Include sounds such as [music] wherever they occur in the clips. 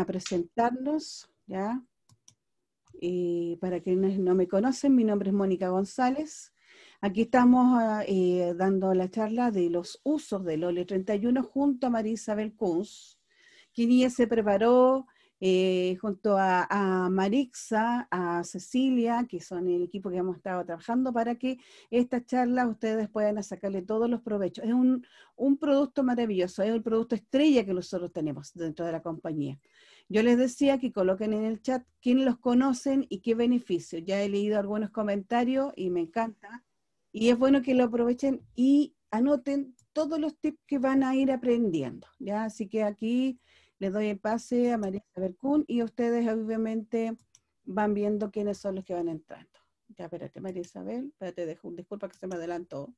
a presentarnos, ¿ya? y eh, para quienes no me conocen, mi nombre es Mónica González. Aquí estamos ah, eh, dando la charla de los usos del OLE 31 junto a María Isabel Kunz, quien ya se preparó eh, junto a, Marixa, a Cecilia, que son el equipo que hemos estado trabajando para que esta charla ustedes puedan sacarle todos los provechos. Es un, un producto maravilloso, es el producto estrella que nosotros tenemos dentro de la compañía. Yo les decía que coloquen en el chat quién los conocen y qué beneficio. Ya he leído algunos comentarios y me encanta. Y es bueno que lo aprovechen y anoten todos los tips que van a ir aprendiendo. ¿ya? Así que aquí le doy el pase a María Isabel Kuhn y ustedes obviamente van viendo quiénes son los que van entrando. Ya, espérate, María Isabel, espérate, dejo, disculpa que se me adelantó.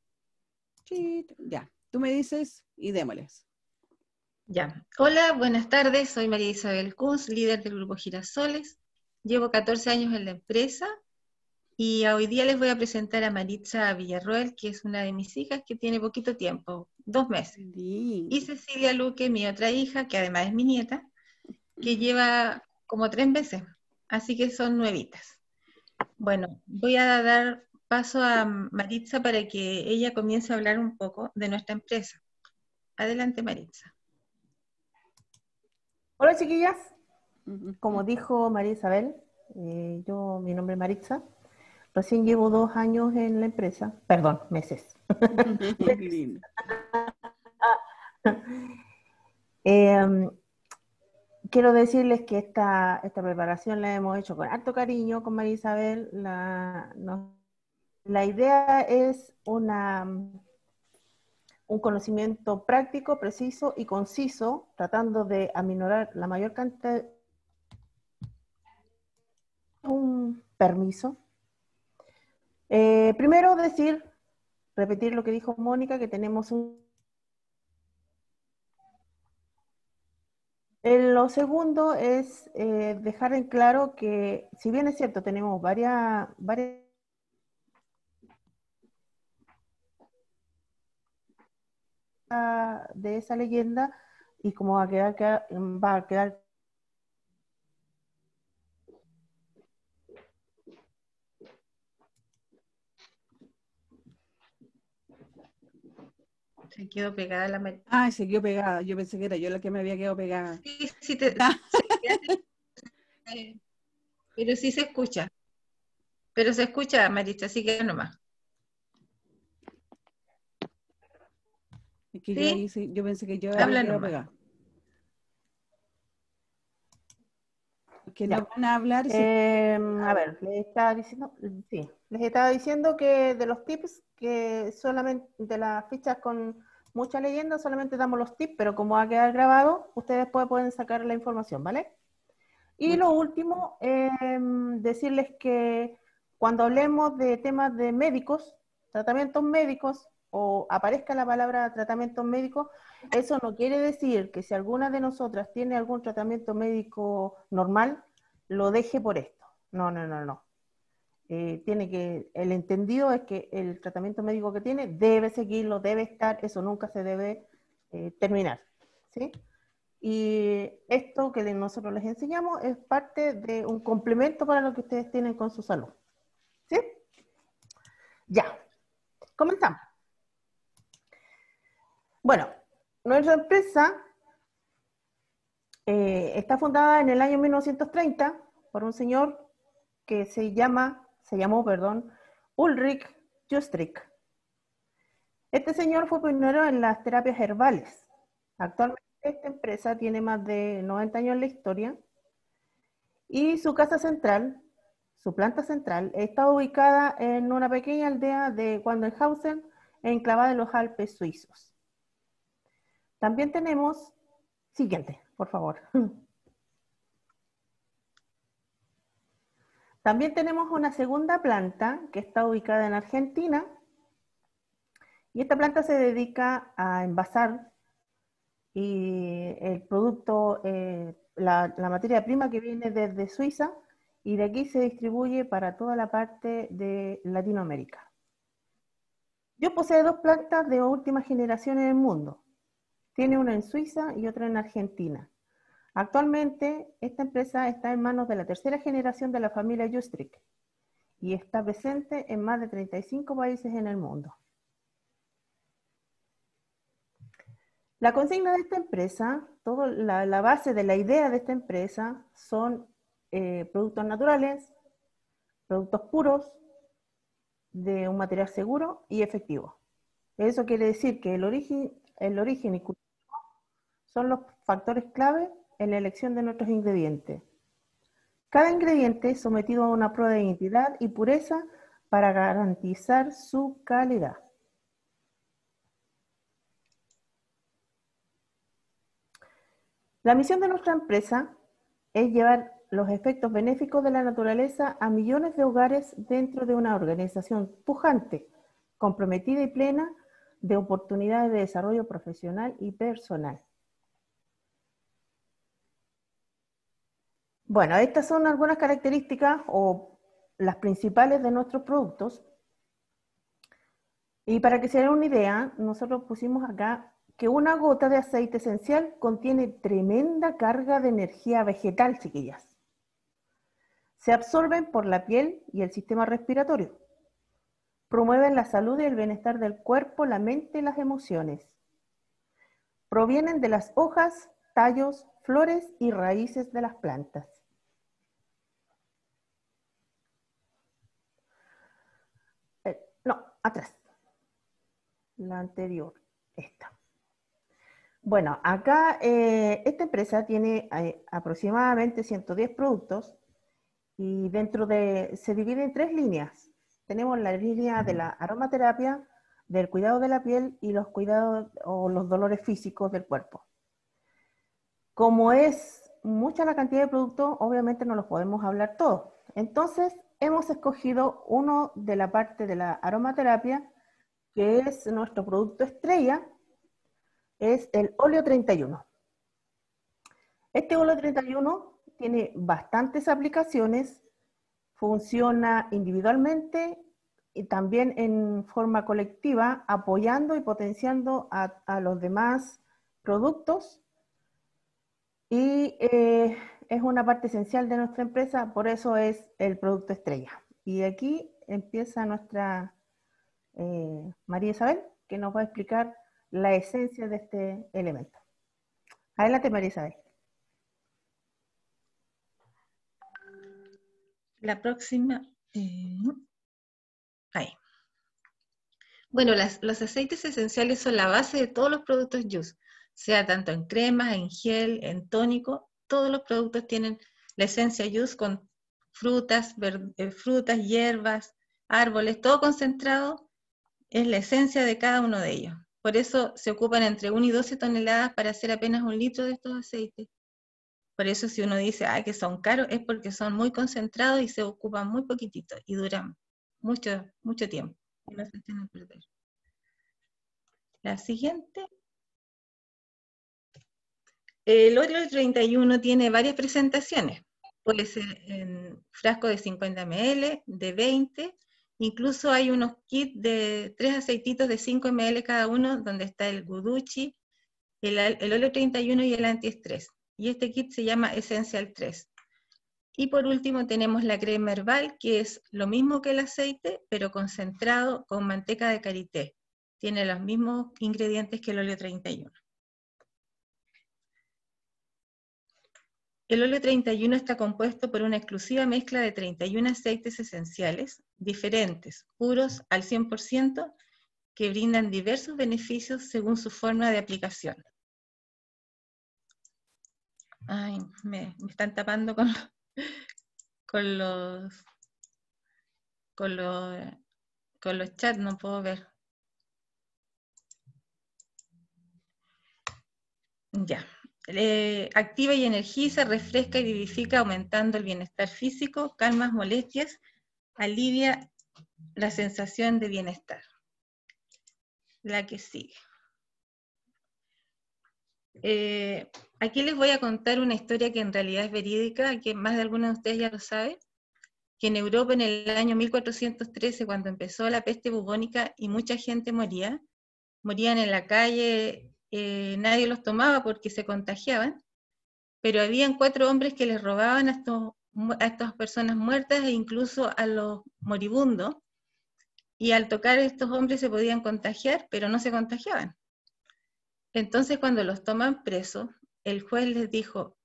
ya, tú me dices y démosles. Ya. Hola, buenas tardes. Soy María Isabel Kunz, líder del Grupo Girasoles. Llevo 14 años en la empresa y hoy día les voy a presentar a Maritza Villarroel, que es una de mis hijas que tiene poquito tiempo, dos meses. Y Cecilia Luque, mi otra hija, que además es mi nieta, que lleva como tres meses. Así que son nuevitas. Bueno, voy a dar paso a Maritza para que ella comience a hablar un poco de nuestra empresa. Adelante, Maritza. Hola, chiquillas. Como dijo María Isabel, eh, yo, mi nombre es Maritza. Recién llevo dos años en la empresa, perdón, meses. [laughs] [laughs] Em, quiero decirles que esta, esta preparación la hemos hecho con harto cariño con María Isabel. La, la idea es una, un conocimiento práctico, preciso y conciso, tratando de aminorar la mayor cantidad un permiso eh, primero decir, repetir lo que dijo Mónica, que tenemos un... Eh, lo segundo es eh, dejar en claro que, si bien es cierto, tenemos varias, varias de esa leyenda y como va a quedar, va a quedar Se quedó pegada la Marita. Ah, se quedó pegada. Yo pensé que era yo la que me había quedado pegada. Sí, sí, te, da. [laughs] pero sí se escucha. Pero se escucha, Marita, así que nomás. Es que ¿Sí? yo, pensé que yo habla nomás. Que no van a hablar. Em, a ver, le estaba diciendo, sí. Les estaba diciendo que de los tips, que solamente de las fichas con mucha leyenda, solamente damos los tips, pero como va a quedar grabado, ustedes pueden sacar la información, ¿vale? Y lo último, em, decirles que cuando hablemos de temas de médicos, tratamientos médicos, o aparezca la palabra tratamiento médico, eso no quiere decir que si alguna de nosotras tiene algún tratamiento médico normal, lo deje por esto. No, no, no, no. Eh, tiene que, el entendido es que el tratamiento médico que tiene debe seguirlo, debe estar, eso nunca se debe eh, terminar. ¿sí? Y esto que nosotros les enseñamos es parte de un complemento para lo que ustedes tienen con su salud. ¿Sí? Ya, comenzamos. Bueno, nuestra empresa eh, está fundada en el año 1930 por un señor que se llama se llamó, perdón, Ulrich Justrick. Este señor fue pionero en las terapias herbales. Actualmente esta empresa tiene más de 90 años en la historia y su casa central, su planta central, está ubicada en una pequeña aldea de Wandenhausen, enclavada en los Alpes suizos. También tenemos, siguiente, por favor. [laughs] También tenemos una segunda planta que está ubicada en Argentina y esta planta se dedica a envasar el producto, eh, la, la materia prima que viene desde Suiza y de aquí se distribuye para toda la parte de Latinoamérica. Yo poseo dos plantas de última generación en el mundo. Tiene una en Suiza y otra en Argentina. Actualmente, esta empresa está en manos de la tercera generación de la familia Justrick y está presente en más de 35 países en el mundo. La consigna de esta empresa, toda la, base de la idea de esta empresa son eh, productos naturales, productos puros, de un material seguro y efectivo. Eso quiere decir que el origen, el origen y cultivo son los factores clave en la elección de nuestros ingredientes. Cada ingrediente es sometido a una prueba de identidad y pureza para garantizar su calidad. La misión de nuestra empresa es llevar los efectos benéficos de la naturaleza a millones de hogares dentro de una organización pujante, comprometida y plena de oportunidades de desarrollo profesional y personal. Bueno, estas son algunas características o las principales de nuestros productos. Y para que se den una idea, nosotros pusimos acá que una gota de aceite esencial contiene tremenda carga de energía vegetal, chiquillas. Se absorben por la piel y el sistema respiratorio. Promueven la salud y el bienestar del cuerpo, la mente y las emociones. Provienen de las hojas, tallos, flores y raíces de las plantas. atrás. La anterior, esta. Bueno, acá eh, esta empresa tiene eh, aproximadamente 110 productos y dentro de, se divide en tres líneas. Tenemos la línea de la aromaterapia, del cuidado de la piel y los cuidados o los dolores físicos del cuerpo. Como es mucha la cantidad de productos, obviamente no los podemos hablar todos. Entonces, hemos escogido uno de la parte de la aromaterapia, que es nuestro producto estrella, es el óleo 31. Este óleo 31 tiene bastantes aplicaciones, funciona individualmente y también en forma colectiva, apoyando y potenciando a, los demás productos. Y eh, es una parte esencial de nuestra empresa, por eso es el producto estrella. Y aquí empieza nuestra eh, María Isabel, que nos va a explicar la esencia de este elemento. Adelante, María Isabel. La próxima. Eh, ahí. Bueno, los aceites esenciales son la base de todos los productos juice, sea tanto en crema, en gel, en tónico todos los productos tienen la esencia juice con frutas, eh, frutas, hierbas, árboles, todo concentrado es la esencia de cada uno de ellos. Por eso se ocupan entre 1 y 12 toneladas para hacer apenas un litro de estos aceites. Por eso si uno dice ah, que son caros es porque son muy concentrados y se ocupan muy poquitito y duran mucho, mucho tiempo. La siguiente el óleo 31 tiene varias presentaciones. Puede ser en frasco de 50 ml, de 20, incluso hay unos kits de tres aceititos de 5 ml cada uno, donde está el guduchi, el, el óleo 31 y el antiestrés. Y este kit se llama Essential 3. Y por último tenemos la crema herbal, que es lo mismo que el aceite, pero concentrado con manteca de karité. Tiene los mismos ingredientes que el óleo 31. El óleo 31 está compuesto por una exclusiva mezcla de 31 aceites esenciales diferentes, puros al 100%, que brindan diversos beneficios según su forma de aplicación. Ay, me, están tapando con, con los con los con los chats, no puedo ver. Ya. Eh, activa y energiza, refresca y vivifica, aumentando el bienestar físico, calma, molestias, alivia la sensación de bienestar. La que sigue. Eh, aquí les voy a contar una historia que en realidad es verídica, que más de algunos de ustedes ya lo saben, que en Europa en el año 1413, cuando empezó la peste bubónica y mucha gente moría, morían en la calle, eh, nadie los tomaba porque se contagiaban, pero habían cuatro hombres que les robaban a, a estas personas muertas e incluso a los moribundos, y al tocar estos hombres se podían contagiar, pero no se contagiaban. Entonces cuando los toman presos, el juez les dijo,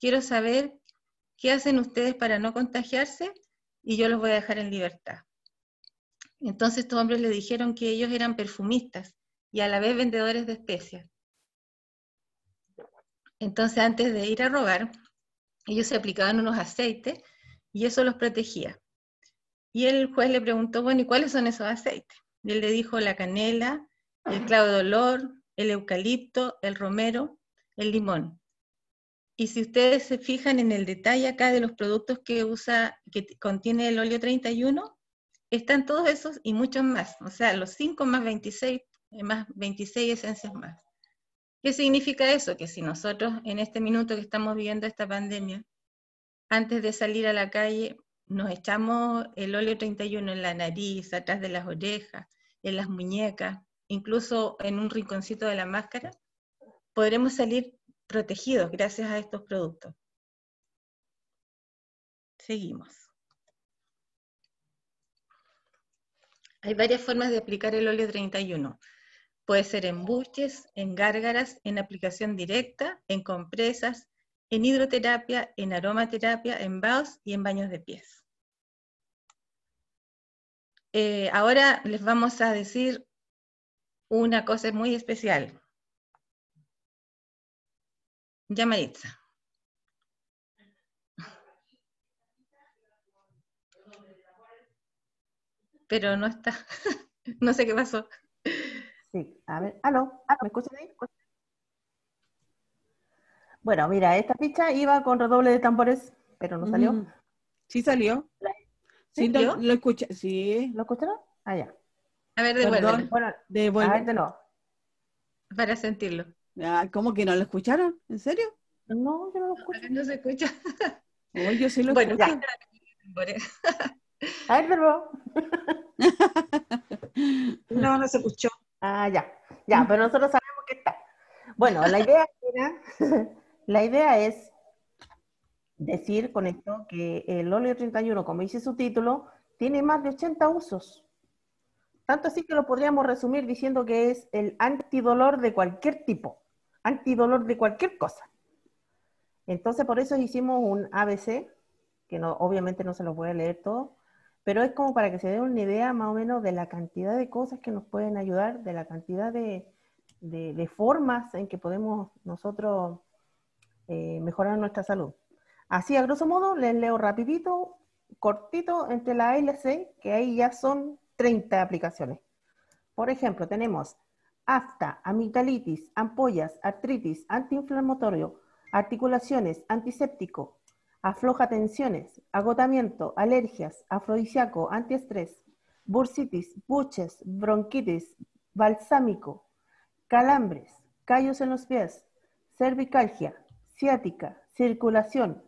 quiero saber qué hacen ustedes para no contagiarse y yo los voy a dejar en libertad. Entonces estos hombres le dijeron que ellos eran perfumistas y a la vez vendedores de especias. Entonces, antes de ir a robar, ellos se aplicaban unos aceites y eso los protegía. Y el juez le preguntó, bueno, ¿y cuáles son esos aceites? Y él le dijo la canela, el clavo de olor, el eucalipto, el romero, el limón. Y si ustedes se fijan en el detalle acá de los productos que usa, que contiene el óleo 31, están todos esos y muchos más, o sea, los 5 más 26, más 26 esencias más. ¿Qué significa eso? Que si nosotros en este minuto que estamos viviendo esta pandemia, antes de salir a la calle, nos echamos el óleo 31 en la nariz, atrás de las orejas, en las muñecas, incluso en un rinconcito de la máscara, podremos salir protegidos gracias a estos productos. Seguimos. Hay varias formas de aplicar el óleo 31. Puede ser en buches, en gárgaras, en aplicación directa, en compresas, en hidroterapia, en aromaterapia, en baos y en baños de pies. Eh, ahora les vamos a decir una cosa muy especial. Ya Pero no está. [laughs] no sé qué pasó. Sí, a ver, aló, ¿me escuchan ahí? Bueno, mira, esta ficha iba con redoble de tambores, pero no salió. Sí salió. Sí, lo, sí. ¿Lo escucharon? Ah, ya. A ver, devuelve. Bueno, A ver, de Para sentirlo. Ah, ¿Cómo que no lo escucharon? ¿En serio? No, yo no lo escucho. No, no se escucha. yo sí lo bueno, A ver, de nuevo. [laughs] no, no se escuchó. Ah, ya, ya, pero nosotros sabemos que está. Bueno, la idea era, [laughs] la idea es decir con esto que el óleo 31, como dice su título, tiene más de 80 usos. Tanto así que lo podríamos resumir diciendo que es el antidolor de cualquier tipo, antidolor de cualquier cosa. Entonces, por eso hicimos un ABC, que no, obviamente no se lo voy a leer todo, pero es como para que se dé una idea más o menos de la cantidad de cosas que nos pueden ayudar, de la cantidad de, formas en que podemos nosotros eh, mejorar nuestra salud. Así, a grosso modo, les leo rapidito, cortito, entre la A y la C, que ahí ya son 30 aplicaciones. Por ejemplo, tenemos afta, amigdalitis, ampollas, artritis, antiinflamatorio, articulaciones, antiséptico, afloja tensiones, agotamiento, alergias, afrodisíaco, antiestrés, bursitis, buches, bronquitis, balsámico, calambres, callos en los pies, cervicalgia, ciática, circulación,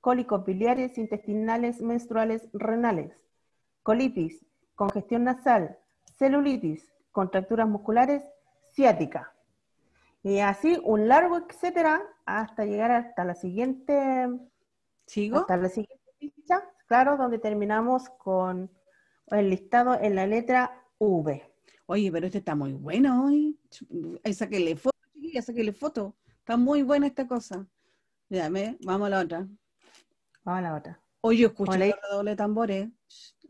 cólicos biliares, intestinales, menstruales, renales, colitis, congestión nasal, celulitis, contracturas musculares, ciática. Y así un largo etcétera hasta llegar hasta la siguiente ¿Sigo? Hasta la siguiente ficha, claro, donde terminamos con el listado en la letra V. Oye, pero este está muy bueno hoy. Sáquele foto, chiquilla, foto. Está muy buena esta cosa. Dígame, vamos a la otra. Vamos a la otra. Oye, escucha el doble tambores.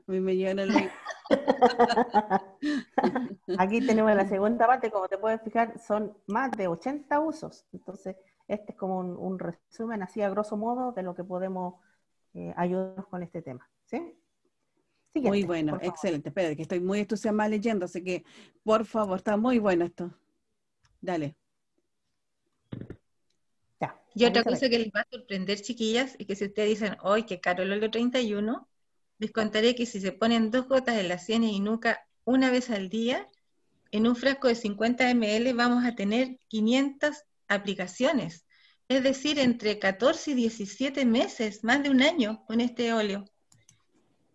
A mí me llegan el... [laughs] Aquí tenemos la segunda parte, como te puedes fijar, son más de 80 usos. Entonces, este es como un, resumen así a grosso modo de lo que podemos eh, ayudarnos con este tema. ¿sí? muy bueno, excelente. Espera, que estoy muy entusiasmada leyendo, así que por favor, está muy bueno esto. Dale. y otra cosa que les va a sorprender, chiquillas, es que si ustedes dicen hoy que caro el 31, les contaré que si se ponen dos gotas de la sienes y nuca una vez al día, en un frasco de 50 ml vamos a tener 500 aplicaciones, es decir, entre 14 y 17 meses, más de un año con este óleo.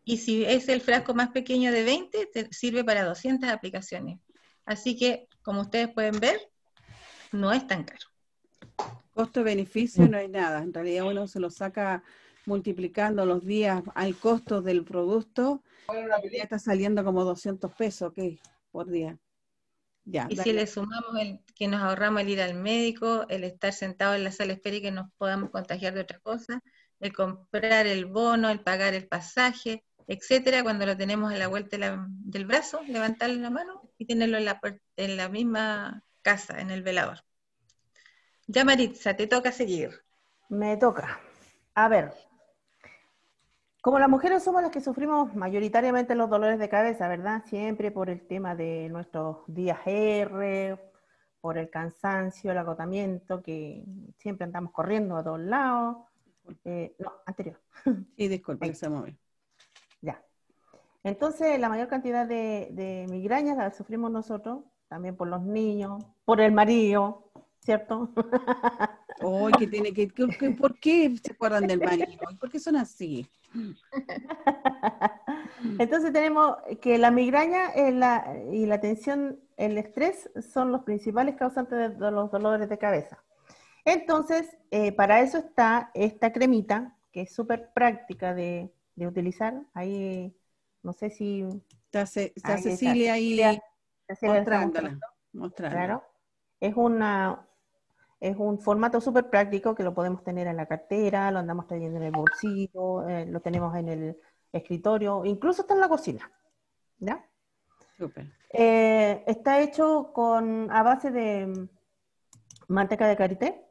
Y si es el frasco más pequeño de 20, sirve para 200 aplicaciones. Así que, como ustedes pueden ver, no es tan caro. Costo-beneficio no hay nada. En realidad uno se lo saca multiplicando los días al costo del producto. está saliendo como 200 pesos, ¿ok? Por día y si le sumamos el, que nos ahorramos el ir al médico, el estar sentado en la sala espera y que nos podamos contagiar de otra cosa, el comprar el bono, el pagar el pasaje, etcétera, cuando lo tenemos a la vuelta del brazo, levantarle la mano y tenerlo en la, en la misma casa, en el velador. Ya Maritza, te toca seguir. Me toca. A ver, como las mujeres somos las que sufrimos mayoritariamente los dolores de cabeza, ¿verdad? Siempre por el tema de nuestros días R, por el cansancio, el agotamiento, que siempre andamos corriendo a todos lados. Eh, no, anterior. Sí, disculpe, se mueve. Ya. Entonces, la mayor cantidad de, migrañas las sufrimos nosotros, también por los niños, por el marido, ¿cierto? [laughs] que tiene que, que, ¿Por qué se acuerdan del marido? ¿Por qué son así? [laughs] Entonces tenemos que la migraña eh, la, y la tensión, el estrés son los principales causantes de los dolores de cabeza. Entonces, eh, para eso está esta cremita, que es súper práctica de, de, utilizar. Ahí, no sé si... Está, ahí Cecilia está. ahí mostrándola. Claro. Es una, es un formato súper práctico que lo podemos tener en la cartera, lo andamos trayendo en el bolsillo, eh, lo tenemos en el escritorio, incluso está en la cocina. ¿Ya? Súper. Eh, está hecho con, a base de manteca de karité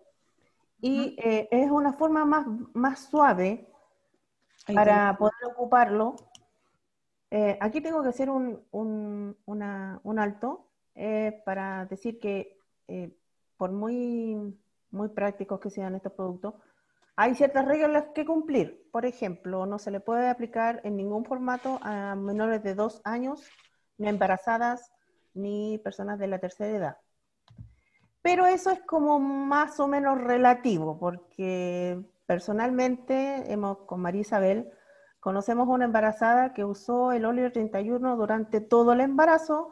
y eh, es una forma más, suave para poder ocuparlo. aquí tengo que hacer un, un alto para decir que por muy, muy prácticos que sean estos productos, hay ciertas reglas que cumplir. Por ejemplo, no se le puede aplicar en ningún formato a menores de dos años, ni embarazadas, ni personas de la tercera edad. Pero eso es como más o menos relativo, porque personalmente hemos, con María Isabel conocemos una embarazada que usó el óleo 31 durante todo el embarazo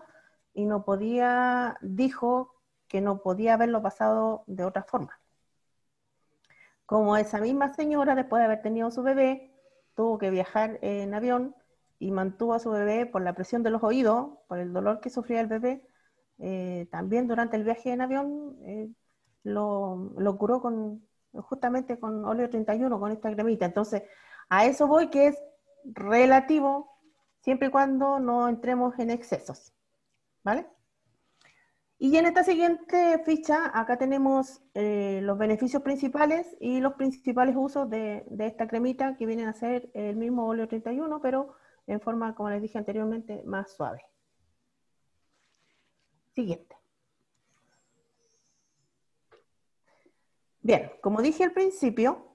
y no podía, dijo que no podía haberlo pasado de otra forma. Como esa misma señora, después de haber tenido su bebé, tuvo que viajar en avión y mantuvo a su bebé por la presión de los oídos, por el dolor que sufría el bebé, eh, también durante el viaje en avión eh, lo, curó con, justamente con óleo 31, con esta cremita. Entonces, a eso voy que es relativo, siempre y cuando no entremos en excesos. ¿Vale? Y en esta siguiente ficha, acá tenemos eh, los beneficios principales y los principales usos de, de, esta cremita que vienen a ser el mismo óleo 31, pero en forma, como les dije anteriormente, más suave. Siguiente. Bien, como dije al principio,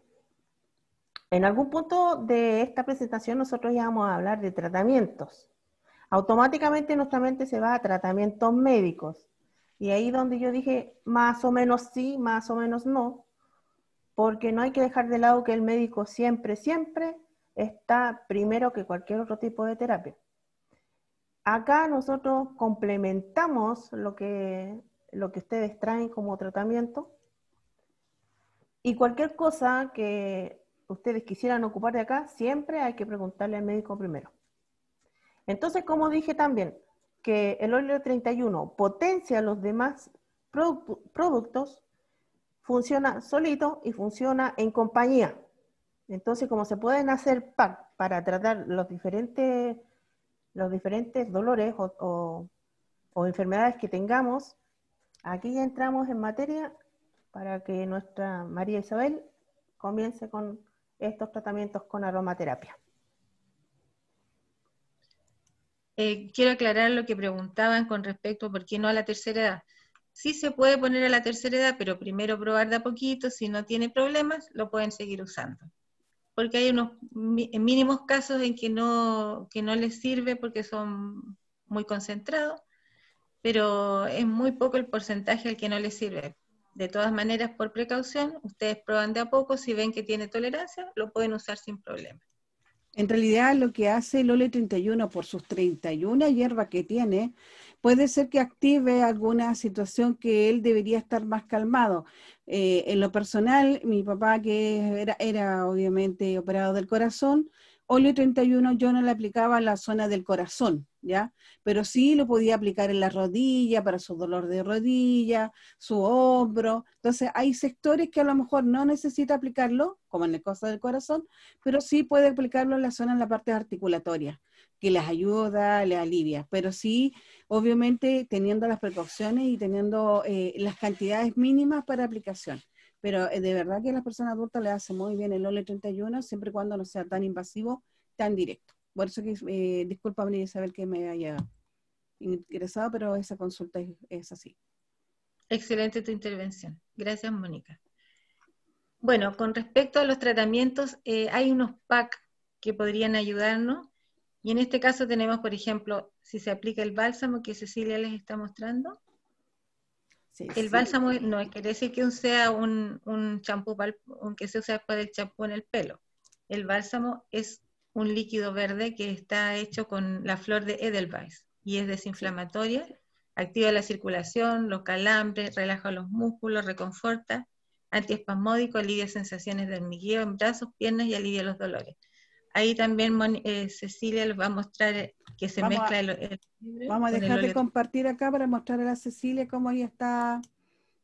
en algún punto de esta presentación nosotros ya vamos a hablar de tratamientos. Automáticamente nuestra mente se va a tratamientos médicos y ahí donde yo dije, más o menos sí, más o menos no, porque no hay que dejar de lado que el médico siempre, siempre está primero que cualquier otro tipo de terapia. Acá nosotros complementamos lo que, lo que ustedes traen como tratamiento y cualquier cosa que ustedes quisieran ocupar de acá, siempre hay que preguntarle al médico primero. Entonces, como dije también, el óleo 31 potencia los demás productos, funciona solito y funciona en compañía. Entonces, como se pueden hacer para tratar los diferentes, los diferentes dolores o, enfermedades que tengamos, aquí entramos en materia para que nuestra María Isabel comience con estos tratamientos con aromaterapia. Eh, quiero aclarar lo que preguntaban con respecto a por qué no a la tercera edad. Sí se puede poner a la tercera edad, pero primero probar de a poquito, si no tiene problemas, lo pueden seguir usando. Porque hay unos mínimos casos en que no, no les sirve porque son muy concentrados, pero es muy poco el porcentaje al que no les sirve. De todas maneras, por precaución, ustedes prueban de a poco, si ven que tiene tolerancia, lo pueden usar sin problemas. En realidad lo que hace el OLE31 por sus 31 hierbas que tiene, puede ser que active alguna situación que él debería estar más calmado. Eh, en lo personal, mi papá que era, era obviamente operado del corazón, Olio 31 yo no le aplicaba en la zona del corazón, ¿ya? Pero sí lo podía aplicar en la rodilla para su dolor de rodilla, su hombro. Entonces, hay sectores que a lo mejor no necesita aplicarlo, como en el costa del corazón, pero sí puede aplicarlo en la zona, en la parte articulatoria, que les ayuda, les alivia. Pero sí, obviamente, teniendo las precauciones y teniendo eh, las cantidades mínimas para aplicación. Pero eh, de verdad que a las personas adultas le hace muy bien el OLE 31, siempre y cuando no sea tan invasivo, tan directo. Por eso que, eh, disculpa, María Isabel, que me haya ingresado, pero esa consulta es, así. Excelente tu intervención. Gracias, Mónica. Bueno, con respecto a los tratamientos, eh, hay unos PAC que podrían ayudarnos. Y en este caso tenemos, por ejemplo, si se aplica el bálsamo que Cecilia les está mostrando, el bálsamo no quiere decir que sea un, champú que se usa para el champú en el pelo. El bálsamo es un líquido verde que está hecho con la flor de Edelweiss y es desinflamatoria, activa la circulación, los calambres, relaja los músculos, reconforta, antiespasmódico, alivia sensaciones de hormigueo en brazos, piernas y alivia los dolores. Ahí también eh, Cecilia les va a mostrar eh, que se mezcla el, Vamos a dejar de compartir acá para mostrar a Cecilia cómo ella está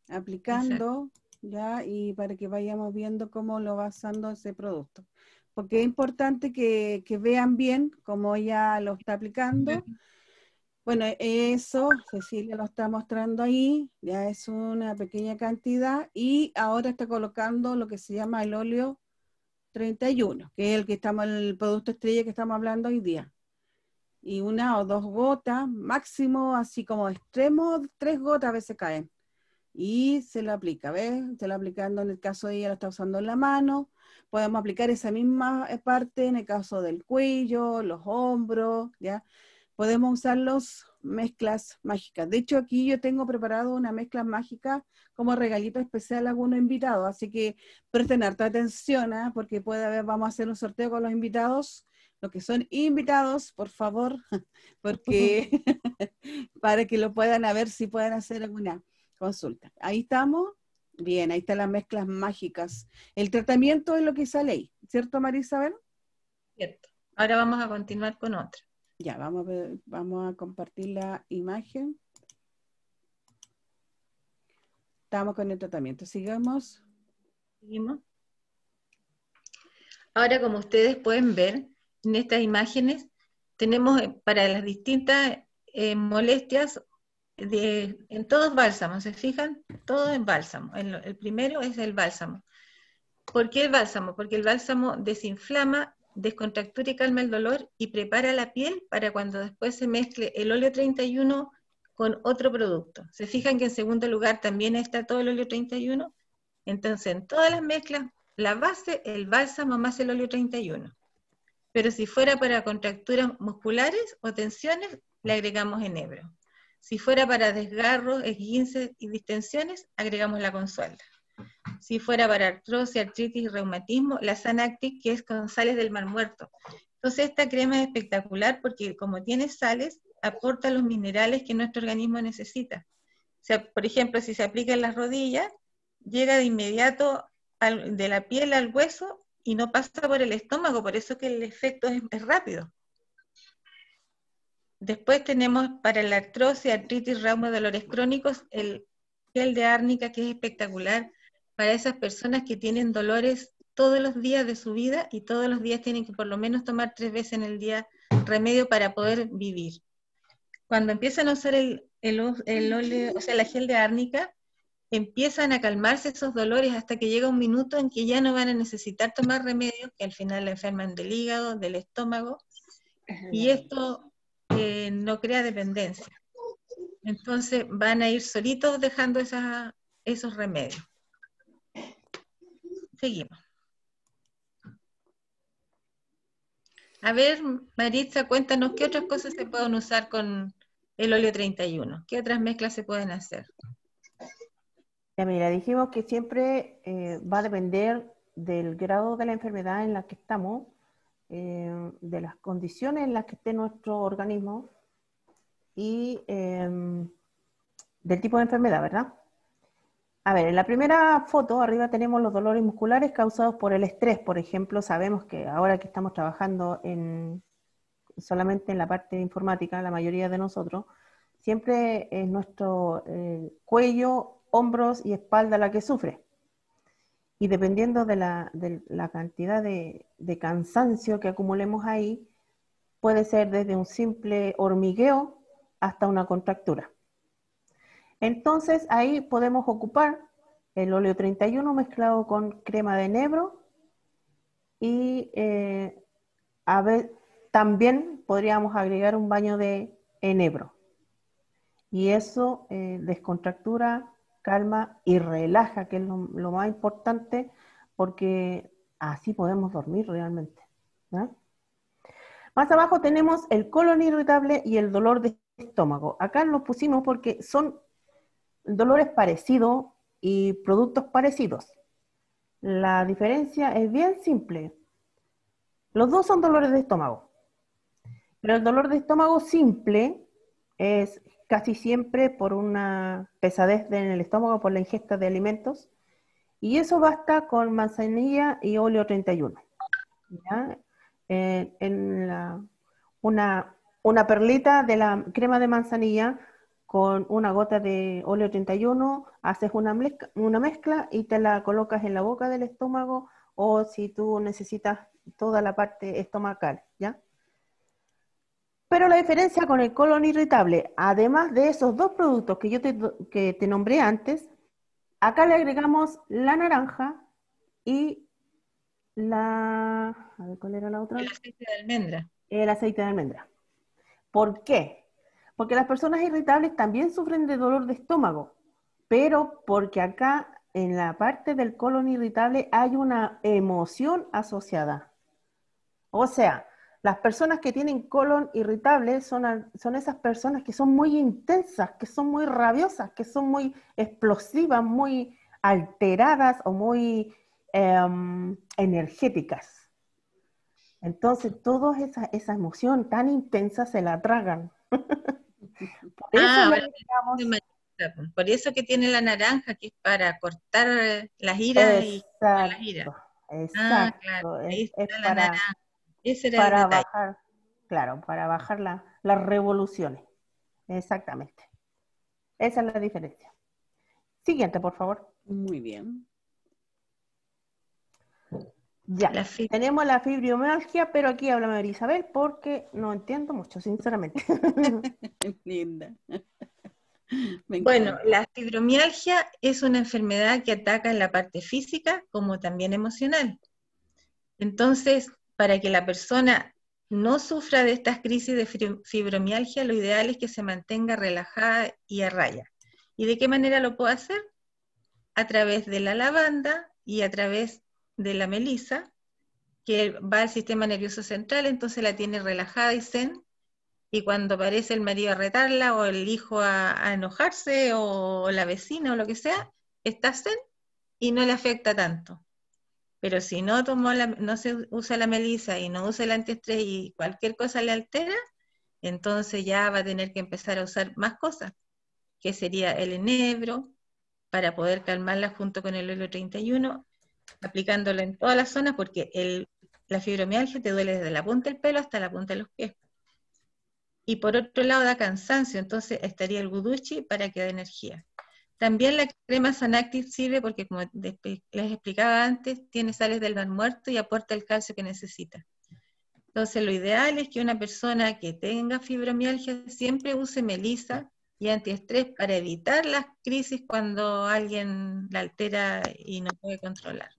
aplicando, ya, y para que vayamos viendo cómo lo va usando ese producto. Porque es importante que, vean bien cómo ella lo está aplicando. Bueno, eso, Cecilia lo está mostrando ahí, ya es una pequeña cantidad y ahora está colocando lo que se llama el óleo 31, que es el que estamos, el producto estrella que estamos hablando hoy día. Y una o dos gotas, máximo, así como extremo, tres gotas a veces caen. Y se lo aplica, ¿ves? Se lo aplicando en el caso de ella, la está usando en la mano. Podemos aplicar esa misma eh, parte en el caso del cuello, los hombros, ¿ya? Podemos usar los mezclas mágicas. De hecho, aquí yo tengo preparado una mezcla mágica como regalito especial a algunos invitados, así que presten harta atención, ¿ah? porque puede haber, vamos a hacer un sorteo con los invitados, los que son invitados, por favor, [laughs] porque [laughs] para que lo puedan ver si pueden hacer alguna consulta. Ahí estamos. Bien, ahí están las mezclas mágicas. El tratamiento es lo que sale ahí, ¿cierto, María Isabel? Cierto. Ahora vamos a continuar con otra. Ya, vamos a, vamos a compartir la imagen. Estamos con el tratamiento. Sigamos. Ahora, como ustedes pueden ver en estas imágenes, tenemos eh, para las distintas eh, molestias de, en todos bálsamos, ¿se fijan? Todo en bálsamo. El, el, primero es el bálsamo. ¿Por qué el bálsamo? Porque el bálsamo desinflama descontractura y calma el dolor y prepara la piel para cuando después se mezcle el óleo 31 con otro producto. Se fijan que en segundo lugar también está todo el óleo 31. Entonces, en todas las mezclas, la base, el bálsamo más el óleo 31. Pero si fuera para contracturas musculares o tensiones, le agregamos enebro. Si fuera para desgarros, esguinces y distensiones, agregamos la consuela si fuera para artrosis, artritis y reumatismo, la Sanactic, que es con sales del mar muerto. Entonces esta crema es espectacular porque como tiene sales, aporta los minerales que nuestro organismo necesita. por ejemplo, si se aplica en las rodillas, llega de inmediato de la piel al hueso y no pasa por el estómago, por eso que el efecto es, rápido. Después tenemos para la artrosis, artritis, reuma dolores crónicos, el gel de árnica que es espectacular para esas personas que tienen dolores todos los días de su vida y todos los días tienen que por lo menos tomar tres veces en el día remedio para poder vivir. Cuando empiezan a usar el, el, óleo, o sea, la gel de árnica, empiezan a calmarse esos dolores hasta que llega un minuto en que ya no van a necesitar tomar remedio, que al final la enferman del hígado, del estómago, y esto eh, no crea dependencia. Entonces van a ir solitos dejando esos remedios. Seguimos. A ver, Maritza, cuéntanos qué otras cosas se pueden usar con el óleo 31. ¿Qué otras mezclas se pueden hacer? Ya mira, dijimos que siempre eh, va a depender del grado de la enfermedad en la que estamos, eh, de las condiciones en las que esté nuestro organismo y eh, del tipo de enfermedad, ¿verdad? A ver, en la primera foto arriba tenemos los dolores musculares causados por el estrés. Por ejemplo, sabemos que ahora que estamos trabajando en, solamente en la parte informática, la mayoría de nosotros, siempre es nuestro eh, cuello, hombros y espalda la que sufre. Y dependiendo de la, cantidad de, de cansancio que acumulemos ahí, puede ser desde un simple hormigueo hasta una contractura. Entonces ahí podemos ocupar el óleo 31 mezclado con crema de enebro y eh, a también podríamos agregar un baño de enebro. Y eso eh, descontractura, calma y relaja, que es lo, más importante, porque así podemos dormir realmente. Más abajo tenemos el colon irritable y el dolor de estómago. Acá lo pusimos porque son dolores parecidos y productos parecidos. La diferencia es bien simple. Los dos son dolores de estómago. Pero el dolor de estómago simple es casi siempre por una pesadez en el estómago por la ingesta de alimentos. Y eso basta con manzanilla y óleo 31. Eh, en una, una perlita de la crema de manzanilla con una gota de óleo 31, haces una mezcla, una mezcla y te la colocas en la boca del estómago o si tú necesitas toda la parte estomacal, ¿ya? Pero la diferencia con el colon irritable, además de esos dos productos que yo te, nombré antes, acá le agregamos la naranja y la... ¿cuál era la otra? El aceite de almendra. El aceite de almendra. ¿Por qué? Porque las personas irritables también sufren de dolor de estómago, pero porque acá en la parte del colon irritable hay una emoción asociada. O sea, las personas que tienen colon irritable son, son esas personas que son muy intensas, que son muy rabiosas, que son muy explosivas, muy alteradas o muy em, energéticas. Entonces, toda esa, esa emoción tan intensa se la tragan. [laughs] ah, pues. por eso que tiene la naranja, que es para cortar eh, las iras y Exacto. Ah, es, para, bajar, claro, para bajar las revoluciones. Exactamente. Esa es la diferencia. Siguiente, por favor. Muy bien. Ya, tenemos la fibromialgia, pero aquí háblame de Isabel porque no entiendo mucho, sinceramente. [laughs] Linda. Bueno, la fibromialgia es una enfermedad que ataca en la parte física como también emocional. Entonces, para que la persona no sufra de estas crisis de fibromialgia, lo ideal es que se mantenga relajada y a raya. ¿Y de qué manera lo puedo hacer? A través de la lavanda y a través de la melisa, que va al sistema nervioso central, entonces la tiene relajada y zen, y cuando aparece el marido a retarla o el hijo a, enojarse o, la vecina o lo que sea, está zen y no le afecta tanto. Pero si no, tomó la, no se usa la melisa y no usa el antiestrés y cualquier cosa le altera, entonces ya va a tener que empezar a usar más cosas, que sería el enebro, para poder calmarla junto con el óleo 31, aplicándolo en todas las zonas porque la fibromialgia te duele desde la punta del pelo hasta la punta de los pies. Y por otro lado da cansancio, entonces estaría el guduchi para que dé energía. También la crema Sanactive sirve porque, como les explicaba antes, tiene sales del mar muerto y aporta el calcio que necesita. Entonces, lo ideal es que una persona que tenga fibromialgia siempre use melisa y antiestrés para evitar las crisis cuando alguien la altera y no puede controlar.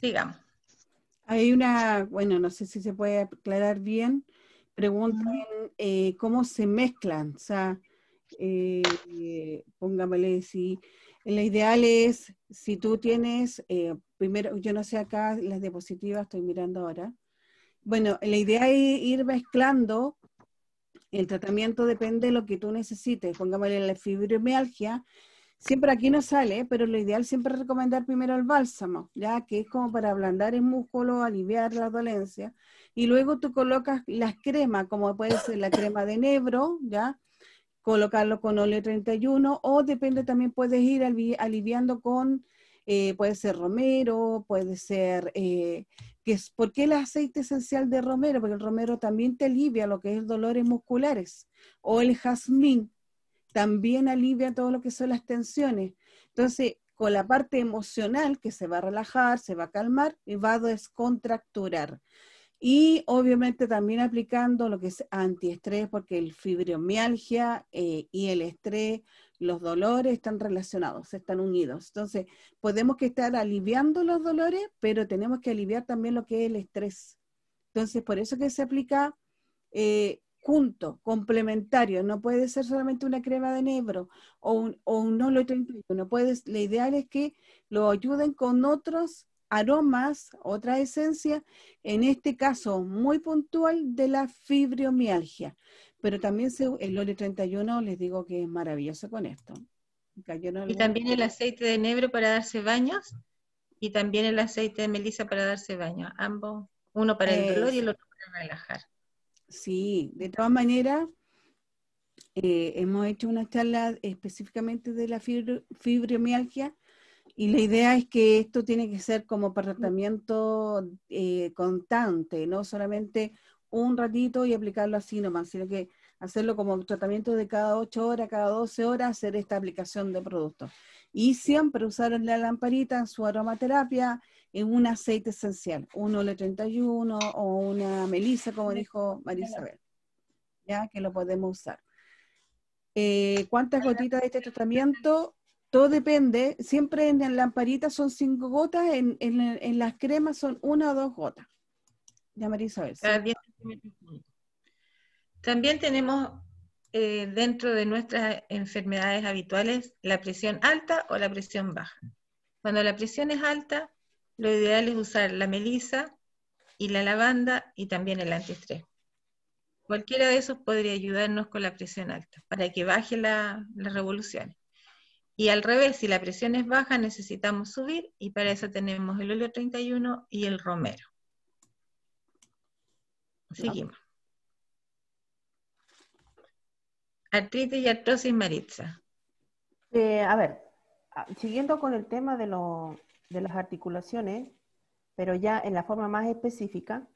Digamos. Hay una, bueno, no sé si se puede aclarar bien, preguntan eh, cómo se mezclan, o sea, eh, si la ideal es, si tú tienes, eh, primero, yo no sé acá las diapositivas, estoy mirando ahora, bueno, la idea es ir mezclando el tratamiento depende de lo que tú necesites. en la fibromialgia. Siempre aquí no sale, pero lo ideal siempre es recomendar primero el bálsamo, ya que es como para ablandar el músculo, aliviar la dolencia. Y luego tú colocas las cremas, como puede ser la crema de nebro, ya colocarlo con óleo 31 o depende también puedes ir aliviando con eh, puede ser romero, puede ser, eh, que es, ¿por qué el aceite esencial de romero? Porque el romero también te alivia lo que es dolores musculares, o el jazmín también alivia todo lo que son las tensiones. Entonces, con la parte emocional que se va a relajar, se va a calmar y va a descontracturar. Y obviamente también aplicando lo que es antiestrés, porque el fibromialgia eh, y el estrés, los dolores están relacionados, están unidos. Entonces, podemos que estar aliviando los dolores, pero tenemos que aliviar también lo que es el estrés. Entonces, por eso que se aplica eh, junto, complementario. No puede ser solamente una crema de negro o un, o un no lo no Puedes, la ideal es que lo ayuden con otros aromas, otra esencia, en este caso muy puntual de la fibromialgia. Pero también se, el óleo 31 les digo que es maravilloso con esto. y también el aceite de enebro para darse baños y también el aceite de melisa para darse baños. Ambos, uno para el dolor y el otro para relajar. Sí, de todas maneras, eh, hemos hecho una charla específicamente de la fibromialgia y la idea es que esto tiene que ser como para tratamiento eh, constante, no solamente un ratito y aplicarlo así nomás, sino que hacerlo como tratamiento de cada 8 horas, cada 12 horas, hacer esta aplicación de producto. Y siempre usar la lamparita en su aromaterapia en un aceite esencial, un OL31 o una melisa, como dijo María Isabel, ya que lo podemos usar. Eh, ¿Cuántas gotitas de este tratamiento? todo depende, siempre en la lamparitas son cinco gotas, en, las cremas son una o dos gotas. Ya María También, tenemos eh, dentro de nuestras enfermedades habituales la presión alta o la presión baja. Cuando la presión es alta, lo ideal es usar la melisa y la lavanda y también el antiestrés. Cualquiera de esos podría ayudarnos con la presión alta para que baje la, las revoluciones. Y al revés, si la presión es baja, necesitamos subir y para eso tenemos el óleo 31 y el romero. Seguimos. Artritis y artrosis Maritza. Eh, a ver, ah, siguiendo con el tema de, de las articulaciones, pero ya en la forma más específica,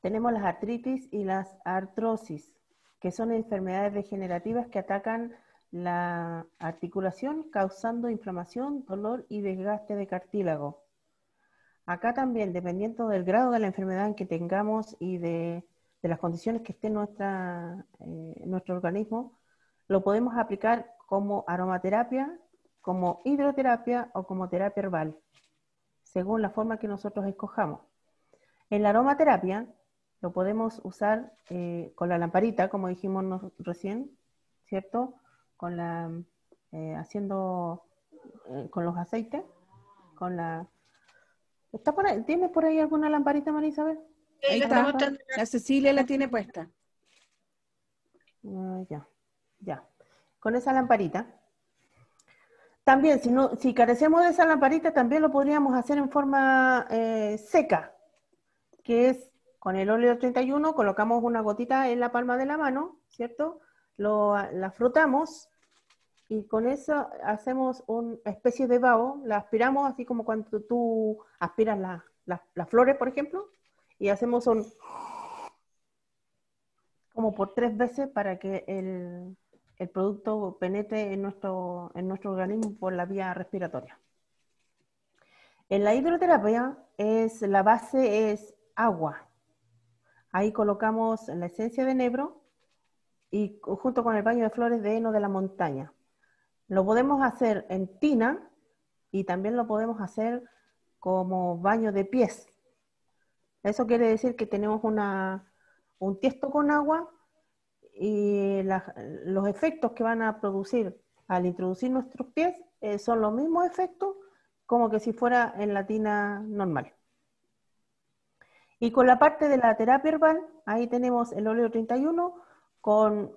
tenemos las artritis y las artrosis, que son enfermedades degenerativas que atacan la articulación causando inflamación, dolor y desgaste de cartílago. Acá también, dependiendo del grado de la enfermedad que tengamos y de, las condiciones que esté eh, nuestro organismo, lo podemos aplicar como aromaterapia, como hidroterapia o como terapia herbal, según la forma que nosotros escojamos. En la aromaterapia lo podemos usar eh, con la lamparita, como dijimos recién, ¿cierto? con la, eh, haciendo, eh, con los aceites, con la... ¿Está ¿Tienes por ahí alguna lamparita, Marisabel? La Cecilia la tiene puesta. Ah, ya, ya. Con esa lamparita. También, si, si carecemos de esa lamparita, también lo podríamos hacer en forma eh, seca, que es con el óleo 31, colocamos una gotita en la palma de la mano, ¿cierto? Lo, la frotamos y con eso hacemos una especie de vaho, la aspiramos así como cuando tú aspiras las flores, por ejemplo, y hacemos un como por tres veces para que el, producto penetre en nuestro, organismo por la vía respiratoria. En la hidroterapia es la base es agua. Ahí colocamos la esencia de nebro y junto con el baño de flores de heno de la montaña. Lo podemos hacer en tina y también lo podemos hacer como baño de pies. Eso quiere decir que tenemos un tiesto con agua y los efectos que van a producir al introducir nuestros pies eh, son los mismos efectos como que si fuera en la tina normal. Y con la parte de la terapia herbal, ahí tenemos el óleo 31 con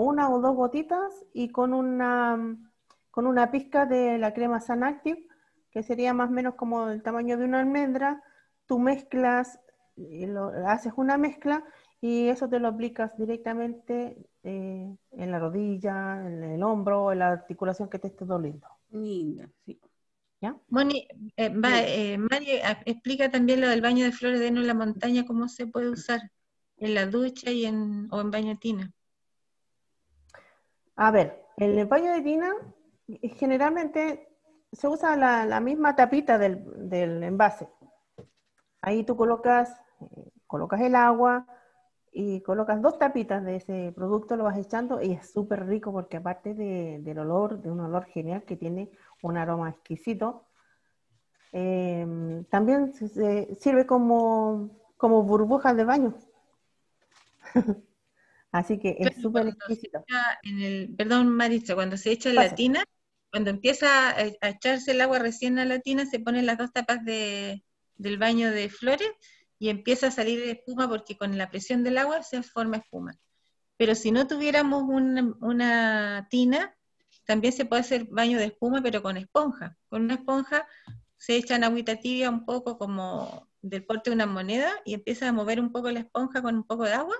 una o dos gotitas y con una, con una pizca de la crema san Active, que sería más o menos como el tamaño de una almendra, tú mezclas, eh, lo, haces una mezcla y eso te lo aplicas directamente eh, en la rodilla, en el hombro, en la articulación que te esté doliendo. sí. ¿Ya? Moni, eh, Mari, explica también lo del baño de flores de heno en la montaña, cómo se puede usar en la ducha y en, o en bañatina. A ver, el baño de tina generalmente se usa la, misma tapita del, envase. Ahí tú colocas, eh, colocas el agua y colocas dos tapitas de ese producto, lo vas echando y es súper rico porque aparte del olor, de un olor genial que tiene un aroma exquisito, em, también sirve como, como burbujas de baño. [laughs] Así que es súper exquisito. En el, perdón, Maritza, cuando se echa la tina, cuando empieza a, echarse el agua recién a la tina, se ponen las dos tapas del baño de flores y empieza a salir espuma porque con la presión del agua se forma espuma. Pero si no tuviéramos una tina, también se puede hacer baño de espuma, pero con esponja. Con una esponja se echan agüita tibia un poco como del porte de una moneda y empieza a mover un poco la esponja con un poco de agua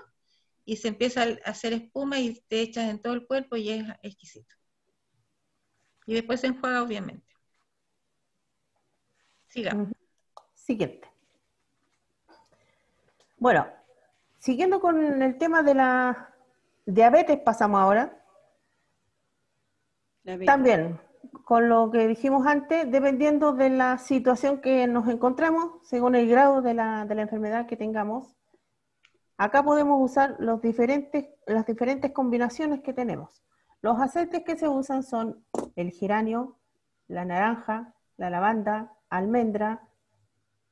y se empieza a hacer espuma y te echas en todo el cuerpo y es exquisito. Y después se enjuaga, obviamente. Sigamos. Siguiente. Bueno, siguiendo con el tema de la diabetes, pasamos ahora. También, con lo que dijimos antes, dependiendo de la situación que nos encontramos, según el grado de la, de la enfermedad que tengamos, Acá podemos usar los diferentes, las diferentes combinaciones que tenemos. Los aceites que se usan son el geranio, la naranja, la lavanda, almendra,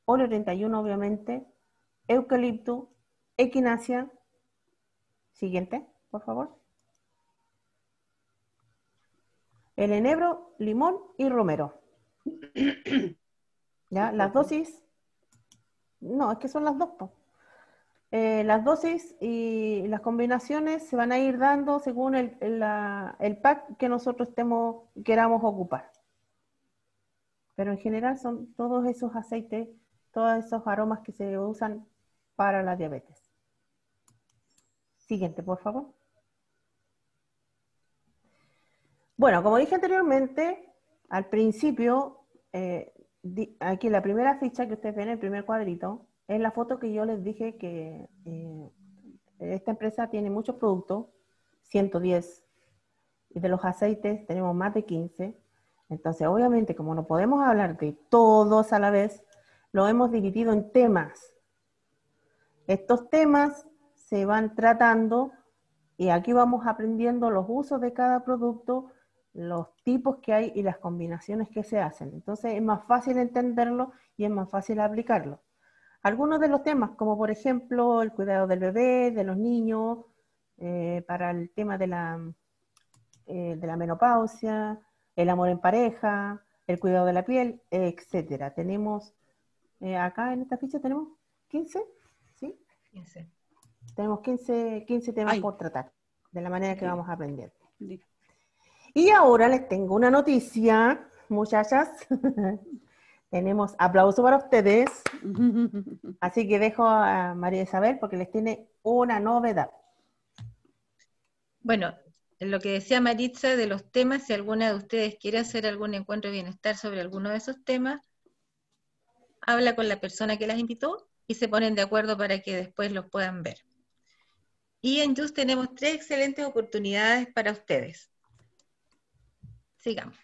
oro 31 obviamente, eucalipto, equinacia. Siguiente, por favor. El enebro, limón y romero. [coughs] ¿Ya? Las dosis... No, es que son las dos. Eh, las dosis y las combinaciones se van a ir dando según el, pack que nosotros queramos ocupar. Pero en general son todos esos aceites, todos esos aromas que se usan para la diabetes. Siguiente, por favor. Bueno, como dije anteriormente, al principio, eh, aquí la primera ficha que ustedes ven, el primer cuadrito, en la foto que yo les dije que eh, esta empresa tiene muchos productos, 110, y de los aceites tenemos más de 15. Entonces, obviamente, como no podemos hablar de todos a la vez, lo hemos dividido en temas. Estos temas se van tratando y aquí vamos aprendiendo los usos de cada producto, los tipos que hay y las combinaciones que se hacen. Entonces es más fácil entenderlo y es más fácil aplicarlo algunos de los temas, como por ejemplo el cuidado del bebé, de los niños, eh, para el tema de la, eh, de la menopausia, el amor en pareja, el cuidado de la piel, etc. Tenemos, eh, acá en esta ficha tenemos 15, ¿sí? 15. Tenemos 15, 15 temas por tratar, de la manera que vamos a aprender. Y ahora les tengo una noticia, muchachas. [laughs] Tenemos aplauso para ustedes. [laughs] Así que dejo a María Isabel porque les tiene una novedad. Bueno, lo que decía Maritza de los temas, si alguna de ustedes quiere hacer algún encuentro de bienestar sobre alguno de esos temas, habla con la persona que las invitó y se ponen de acuerdo para que después los puedan ver. Y en Just tenemos tres excelentes oportunidades para ustedes. Sigamos.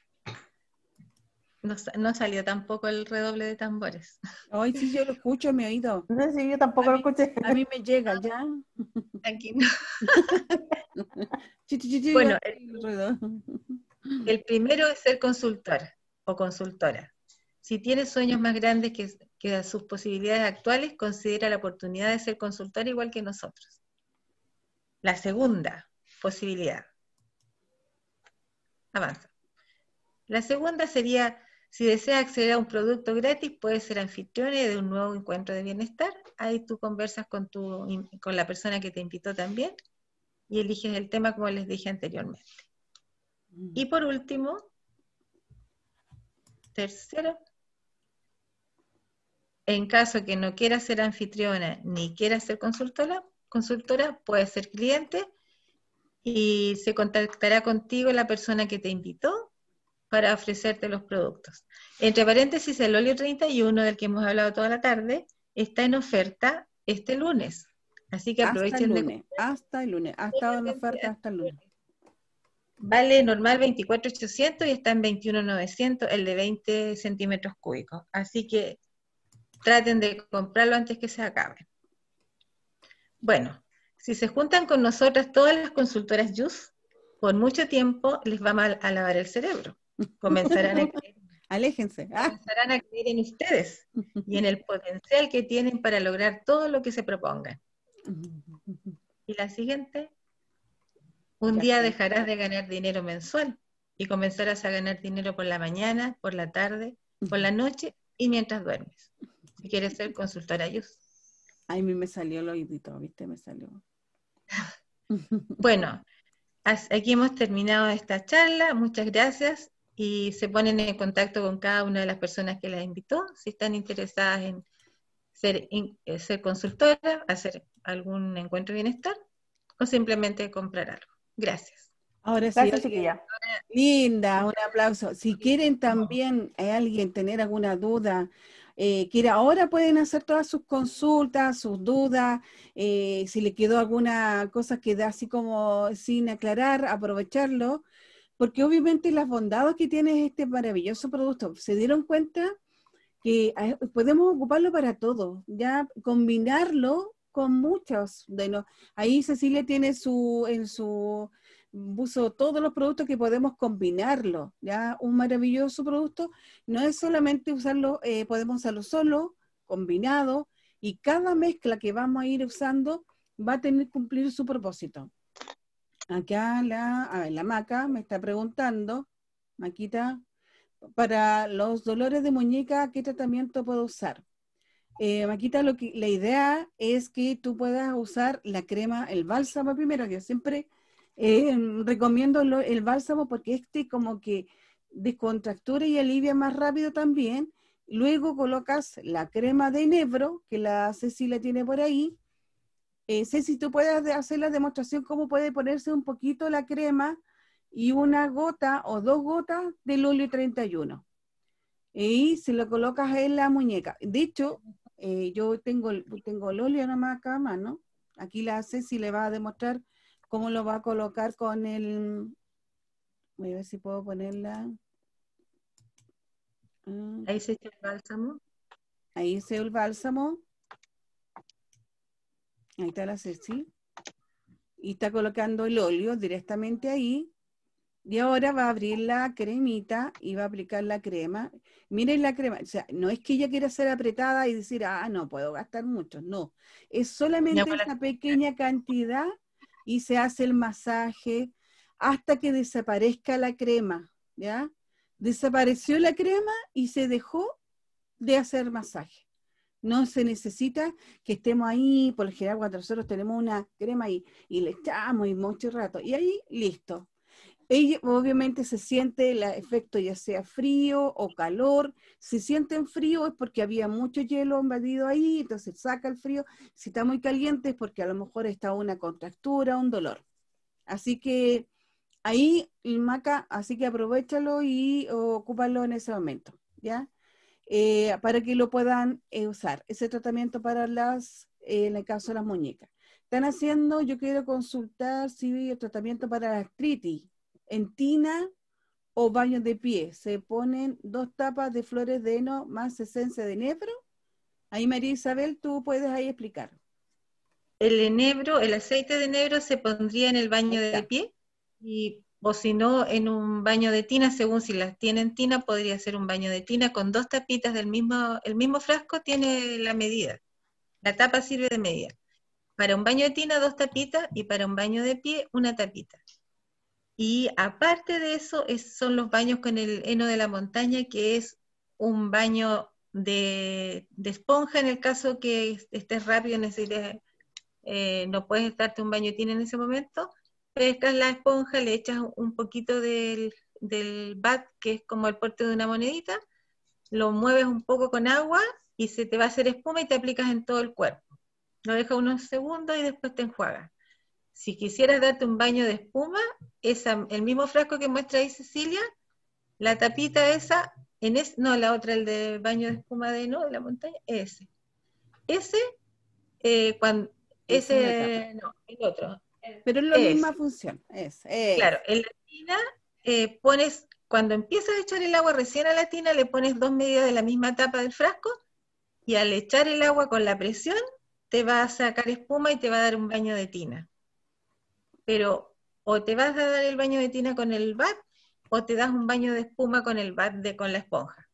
No, salió tampoco el redoble de tambores. Hoy [laughs] sí yo lo escucho, me he oído. No, sé si yo tampoco lo escuché. A mí me llega ya. Tranquilo. bueno, el, el, primero es ser consultor o consultora. Si tienes sueños más grandes que, que sus posibilidades actuales, considera la oportunidad de ser consultor igual que nosotros. La segunda posibilidad. Avanza. La segunda sería si desea acceder a un producto gratis, puede ser anfitriona de un nuevo encuentro de bienestar. Ahí tú conversas con, tu, con la persona que te invitó también y eliges el tema como les dije anteriormente. Mm. Y por último, tercero, en caso que no quiera ser anfitriona ni quiera ser consultora, consultora puede ser cliente y se contactará contigo la persona que te invitó para ofrecerte los productos. Entre paréntesis, el óleo 31 del que hemos hablado toda la tarde está en oferta este lunes. Así que aprovechen hasta el lunes, Hasta el lunes, ha en oferta hasta el lunes. Vale normal 24,800 y está en 21,900 el de 20 centímetros cúbicos. Así que traten de comprarlo antes que se acabe. Bueno, si se juntan con nosotras todas las consultoras JUS, por mucho tiempo les va mal a lavar el cerebro. Comenzarán [laughs] ah. a creer. Aléjense. en ustedes y en el potencial que tienen para lograr todo lo que se propongan. Y la siguiente, un día dejarás de ganar dinero mensual y comenzarás a ganar dinero por la mañana, por la tarde, por la noche y mientras duermes. Si quieres ser consultora a mí me salió lo oídito, ¿viste? Me salió. [laughs] bueno, aquí hemos terminado esta charla. Muchas gracias y se ponen en contacto con cada una de las personas que las invitó, si están interesadas en ser, eh, ser hacer algún encuentro de bienestar o simplemente comprar algo. Gracias. Ahora sí. Linda, un aplauso. Si quieren también hay eh, alguien tener alguna duda, eh, que ahora pueden hacer todas sus consultas, sus dudas, si le quedó alguna cosa que da así como sin aclarar, aprovecharlo porque obviamente las bondades que tiene este maravilloso producto, se dieron cuenta que eh, podemos ocuparlo para todo, ya combinarlo con muchos de Ahí Cecilia tiene su, en su buzo todos los productos que podemos combinarlo, ya un maravilloso producto, no es solamente usarlo, eh, podemos usarlo solo, combinado, y cada mezcla que vamos a ir usando va a tener cumplir su propósito. Acá la, la Maca me está preguntando, Maquita, para los dolores de muñeca, ¿qué tratamiento puedo usar? Eh, Maquita, lo que, la idea es que tú puedas usar la crema, el bálsamo primero, que siempre eh, recomiendo el bálsamo porque este como que descontractura y alivia más rápido también. Luego colocas la crema de enebro, que la Cecilia tiene por ahí, eh, si tú puedes hacer la demostración cómo puede ponerse un poquito la crema y una gota o dos gotas del óleo 31. Y si lo colocas en la muñeca. De hecho, eh, yo tengo, tengo el óleo nomás acá mano. Aquí la si le va a demostrar cómo lo va a colocar con el... Voy a ver si puedo ponerla. Ah. Ahí se echa el bálsamo. Ahí se el bálsamo. Ahí está la Ceci. Y está colocando el óleo directamente ahí. Y ahora va a abrir la cremita y va a aplicar la crema. Miren la crema, o sea, no es que ella quiera ser apretada y decir, ah, no puedo gastar mucho, no. Es solamente una pequeña cantidad y se hace el masaje hasta que desaparezca la crema, ¿ya? Desapareció la crema y se dejó de hacer masaje. No se necesita que estemos ahí, por el general cuando nosotros tenemos una crema y, y le echamos y mucho rato. Y ahí, listo. Y obviamente se siente el efecto ya sea frío o calor. Si sienten frío es porque había mucho hielo invadido ahí, entonces saca el frío. Si está muy caliente es porque a lo mejor está una contractura, un dolor. Así que ahí, el maca, así que aprovechalo y ocúpalo en ese momento, ¿ya? Eh, para que lo puedan eh, usar. Ese tratamiento para las, eh, en el caso de las muñecas. Están haciendo, yo quiero consultar si el tratamiento para la artritis en tina o baño de pie. Se ponen dos tapas de flores de heno más esencia de enebro. Ahí María Isabel, tú puedes ahí explicar. El enebro, el aceite de enebro se pondría en el baño de pie y o si no, en un baño de tina, según si las tienen tina, podría ser un baño de tina con dos tapitas del mismo, el mismo frasco tiene la medida. La tapa sirve de medida. Para un baño de tina, dos tapitas y para un baño de pie, una tapita. Y aparte de eso, son los baños con el heno de la montaña, que es un baño de, esponja en el caso que estés rápido, necesites, eh, no puedes darte un baño de tina en ese momento pescas la esponja, le echas un poquito del, bat, que es como el porte de una monedita, lo mueves un poco con agua y se te va a hacer espuma y te aplicas en todo el cuerpo. Lo dejas unos segundos y después te enjuagas. Si quisieras darte un baño de espuma, el mismo frasco que muestra ahí Cecilia, la tapita esa, en es, no, la otra, el de baño de espuma de, no, de la montaña, ese. Ese, eh, cuando, ese, el otro, pero es la misma función. Es, Claro, en la tina eh, pones, cuando empiezas a echar el agua recién a la tina, le pones dos medidas de la misma tapa del frasco y al echar el agua con la presión, te va a sacar espuma y te va a dar un baño de tina. Pero o te vas a dar el baño de tina con el bat o te das un baño de espuma con el bat de con la esponja.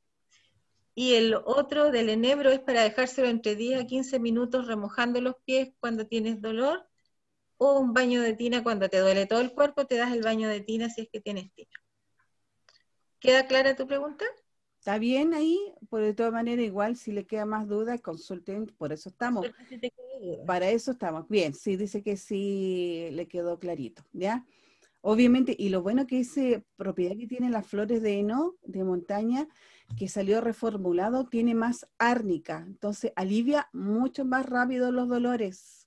Y el otro del enebro es para dejárselo entre 10 a 15 minutos remojando los pies cuando tienes dolor un baño de tina cuando te duele todo el cuerpo, te das el baño de tina si es que tienes tina. ¿Queda clara tu pregunta? Está bien ahí, por de todas maneras igual si le queda más duda, consulten, por eso estamos. Para eso estamos. Bien, sí, dice que sí le quedó clarito, ¿ya? Obviamente, y lo bueno que esa propiedad que tienen las flores de heno de montaña, que salió reformulado, tiene más árnica, entonces alivia mucho más rápido los dolores.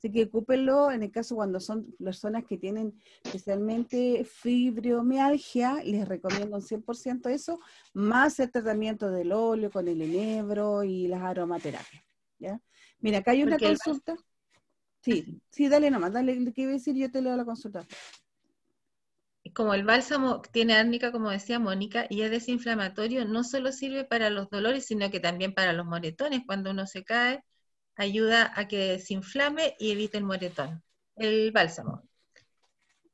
Así que ocúpenlo en el caso cuando son personas que tienen especialmente fibromialgia, les recomiendo un 100% eso, más el tratamiento del óleo con el enebro y las aromaterapias. ¿ya? Mira, acá hay una consulta. Sí, sí, dale nomás, dale, ¿qué iba a decir? Yo te leo la consulta. Como el bálsamo tiene árnica, como decía Mónica, y es desinflamatorio, no solo sirve para los dolores, sino que también para los moretones, cuando uno se cae ayuda a que se inflame y evite el moretón, el bálsamo.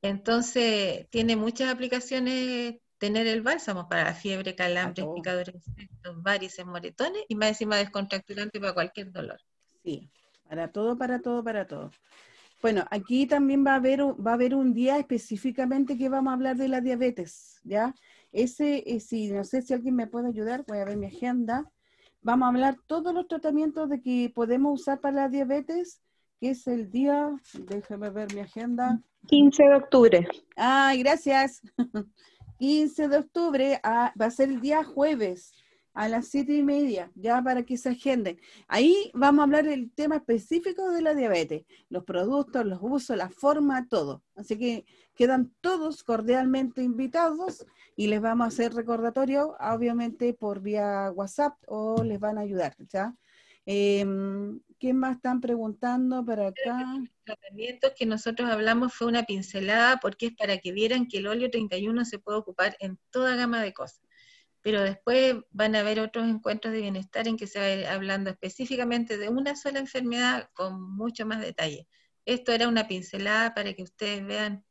Entonces, tiene muchas aplicaciones tener el bálsamo para la fiebre, calambres, ah, oh. picadores insectos, varices, moretones y más encima descontracturante para cualquier dolor. Sí, para todo, para todo, para todo. Bueno, aquí también va a haber, va a haber un día específicamente que vamos a hablar de la diabetes, ¿ya? Ese, eh, si no sé si alguien me puede ayudar, voy a ver mi agenda. Vamos a hablar todos los tratamientos de que podemos usar para la diabetes, que es el día, Déjeme ver mi agenda. 15 de octubre. Ay, ah, gracias. 15 [laughs] de octubre ah, va a ser el día jueves a las 7 y media, ya para que se agenden. Ahí vamos a hablar del tema específico de la diabetes, los productos, los usos, la forma, todo. Así que quedan todos cordialmente invitados y les vamos a hacer recordatorio, obviamente por vía WhatsApp o les van a ayudar, ¿ya? Em, ¿Quién más están preguntando para acá? Los tratamientos que nosotros hablamos fue una pincelada porque es para que vieran que el óleo 31 se puede ocupar en toda gama de cosas. Pero después van a haber otros encuentros de bienestar en que se va a ir hablando específicamente de una sola enfermedad con mucho más detalle. Esto era una pincelada para que ustedes vean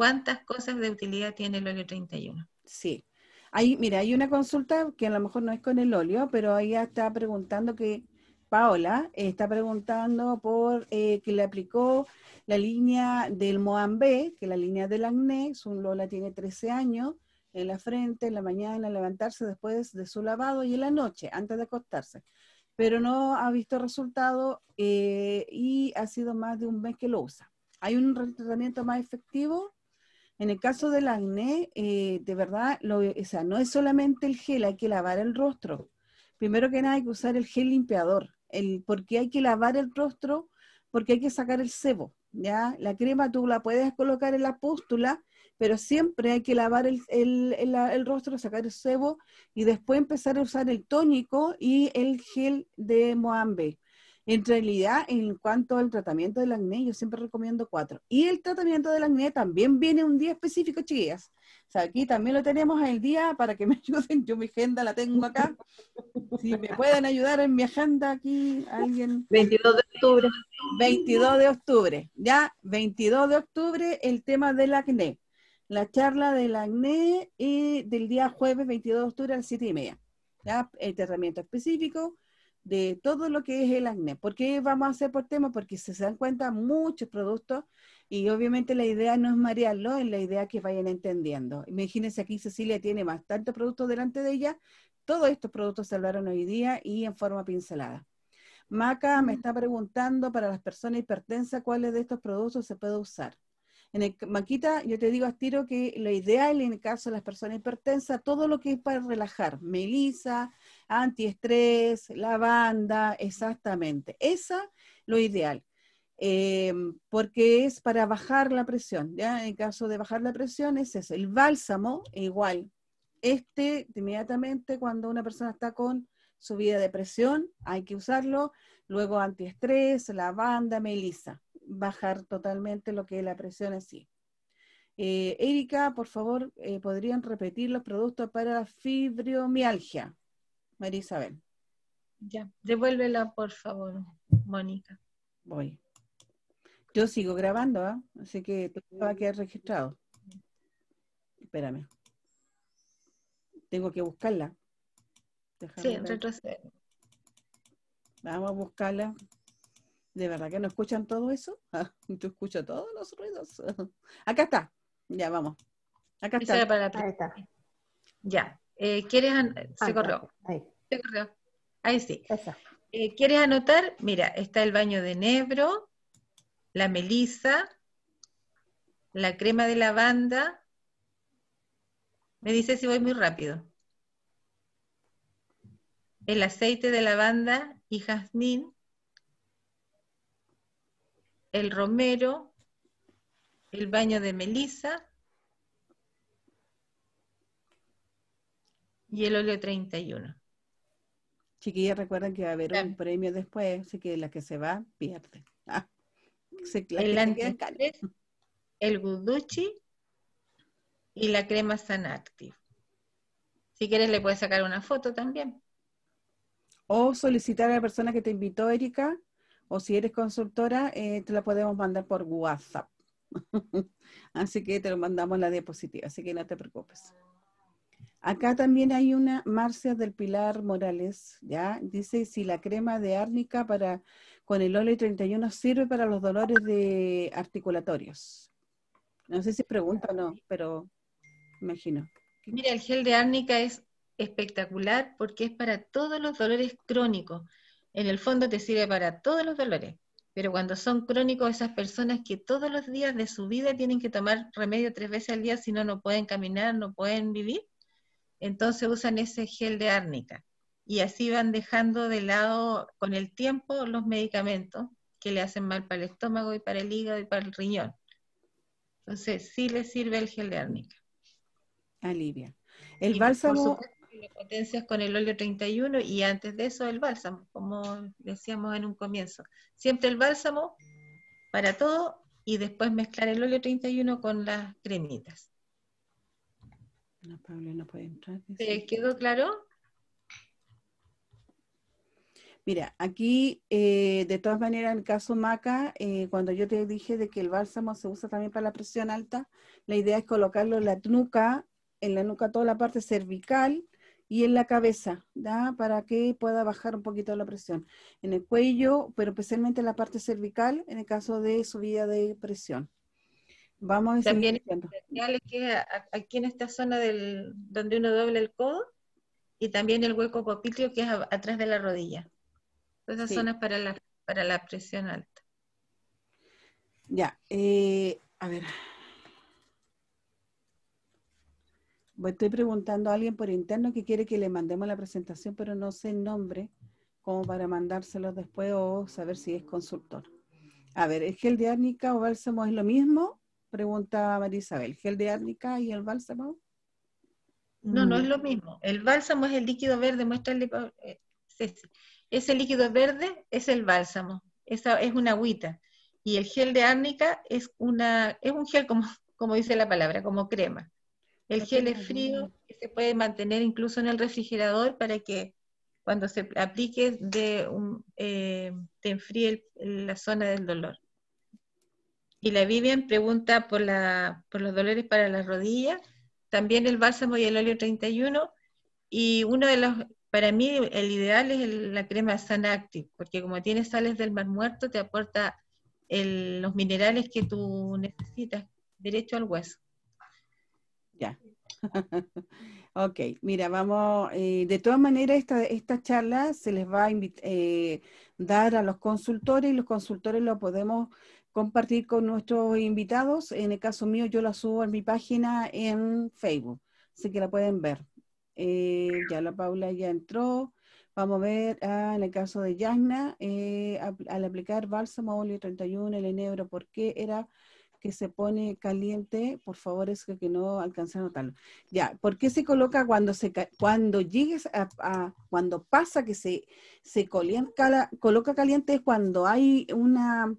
cuántas cosas de utilidad tiene el óleo 31. Sí. Hay, mira, hay una consulta que a lo mejor no es con el óleo, pero ella está preguntando que, Paola, eh, está preguntando por eh, que le aplicó la línea del Moambé, que la línea del acné, su Lola tiene 13 años, en la frente, en la mañana, al levantarse después de su lavado y en la noche, antes de acostarse. Pero no ha visto resultado eh, y ha sido más de un mes que lo usa. ¿Hay un tratamiento más efectivo? En el caso del acné, eh, de verdad, lo, o no es solamente el gel, hay que lavar el rostro. Primero que nada hay que usar el gel limpiador, el, porque hay que lavar el rostro, porque hay que sacar el sebo, ¿ya? La crema tú la puedes colocar en la pústula, pero siempre hay que lavar el, rostro, sacar el sebo y después empezar a usar el tónico y el gel de Moambe. En realidad, en cuanto al tratamiento del acné, yo siempre recomiendo cuatro. Y el tratamiento del acné también viene un día específico, chiquillas. O sea, aquí también lo tenemos el día para que me [laughs] ayuden. Yo mi agenda la tengo acá. Si me pueden ayudar en mi agenda aquí, alguien. 22 de octubre. 22 de octubre. Ya, 22 de octubre, el tema del acné. La charla del acné y eh, del día jueves 22 de octubre a las 7 y media. Ya, el tratamiento específico de todo lo que es el acné. ¿Por qué vamos a hacer por tema? Porque se dan cuenta muchos productos y obviamente la idea no es marearlo, es la idea que vayan entendiendo. Imagínense aquí Cecilia tiene bastantes productos delante de ella, todos estos productos se hablaron hoy día y en forma pincelada. Maca me está preguntando para las personas hipertensas cuáles de estos productos se puede usar. En el, Maquita, yo te digo, tiro que la idea en el caso de las personas hipertensas, todo lo que es para relajar, melisa, antiestrés, lavanda, exactamente. Esa lo ideal. Eh, porque es para bajar la presión, ¿ya? En caso de bajar la presión es eso. El bálsamo, e igual. Este, inmediatamente cuando una persona está con subida de presión, hay que usarlo. Luego antiestrés, lavanda, melisa. Bajar totalmente lo que es la presión así. Eh, Erika, por favor, eh, ¿podrían repetir los productos para fibromialgia? María Isabel. Ya, devuélvela por favor, Mónica. Voy. Yo sigo grabando, ¿ah? así que todo va a quedar registrado. Espérame. Tengo que buscarla. sí, retroceder. Vamos a buscarla. ¿De verdad que no escuchan todo eso? Yo [laughs] ah, escucho todos los ruidos. [laughs] Acá está. Ya, vamos. Acá está. Ya. Eh, ¿Quieres anotar? Eh, sí. Eh, ¿Quieres anotar? Mira, está el baño de negro, la melisa, la crema de lavanda. Me dice si voy muy rápido. El aceite de lavanda y jazmín. El romero. El baño de melisa y el óleo 31. Chiquillas, recuerden que va a haber un premio después, así que la que se va, pierde. Ah, el antistrés, el Guduchi y la crema San Active. Si quieres, le puedes sacar una foto también. O solicitar a la persona que te invitó, Erika, o si eres consultora, eh, te la podemos mandar por WhatsApp. [laughs] Así que te lo mandamos la diapositiva, así que no te preocupes. Acá también hay una, Marcia del Pilar Morales, ¿ya? Dice si la crema de árnica para, con el óleo 31 sirve para los dolores de articulatorios. No sé si pregunta o no, pero imagino. Mira, el gel de árnica es espectacular porque es para todos los dolores crónicos. En el fondo te sirve para todos los dolores, pero cuando son crónicos esas personas que todos los días de su vida tienen que tomar remedio tres veces al día, si no, no pueden caminar, no pueden vivir, entonces usan ese gel de árnica y así van dejando de lado con el tiempo los medicamentos que le hacen mal para el estómago y para el hígado y para el riñón. Entonces, sí le sirve el gel de árnica. Alivia. El bálsamo... Lo potencias con el óleo 31 y antes de eso el bálsamo, como decíamos en un comienzo. Siempre el bálsamo para todo y después mezclar el óleo 31 con las cremitas quedó claro? Mira, aquí eh, de todas maneras en el caso Maca, eh, cuando yo te dije de que el bálsamo se usa también para la presión alta, la idea es colocarlo en la nuca, en la nuca toda la parte cervical y en la cabeza, ¿da? para que pueda bajar un poquito la presión. En el cuello, pero especialmente en la parte cervical, en el caso de subida de presión. Vamos a También es que aquí en esta zona del, donde uno dobla el codo y también el hueco popitio que es atrás de la rodilla. Esas zonas para la, para la presión alta. Ya, eh, a ver. Estoy preguntando a alguien por interno que quiere que le mandemos la presentación, pero no sé el nombre, como para mandárselo después o saber si es consultor. A ver, ¿es que el diárnica o bálsamo es lo mismo? Pregunta María Isabel. ¿Gel de árnica y el bálsamo? No, no mm. es lo mismo. El bálsamo es el líquido verde, muéstrale. Eh, ese, ese líquido verde es el bálsamo. Esa es una agüita. Y el gel de árnica es una, es un gel como, como dice la palabra, como crema. El gel es frío, se puede mantener incluso en el refrigerador para que cuando se aplique eh, te enfríe la zona del dolor. Y la Vivian pregunta por, los dolores para las rodillas, también el bálsamo y el óleo 31. Y uno de los, para mí, el ideal es la crema Sanactive, porque como tiene sales del mar muerto, te aporta los minerales que tú necesitas, derecho al hueso. Ya. [laughs] ok, mira, vamos, eh, de todas maneras, esta, charla se les va a eh, dar a los consultores y los consultores lo podemos compartir con nuestros invitados. En el caso mío, yo la subo en mi página en Facebook, así que la pueden ver. Eh, ya la Paula ya entró. Vamos a ver ah, en el caso de Yasna, eh, al aplicar bálsamo óleo 31, el enebro, ¿por qué era que se pone caliente? Por favor, es que, no alcancé a notarlo. Ya, ¿por qué se coloca cuando se cuando llegues a, cuando pasa que se, se coloca caliente es cuando hay una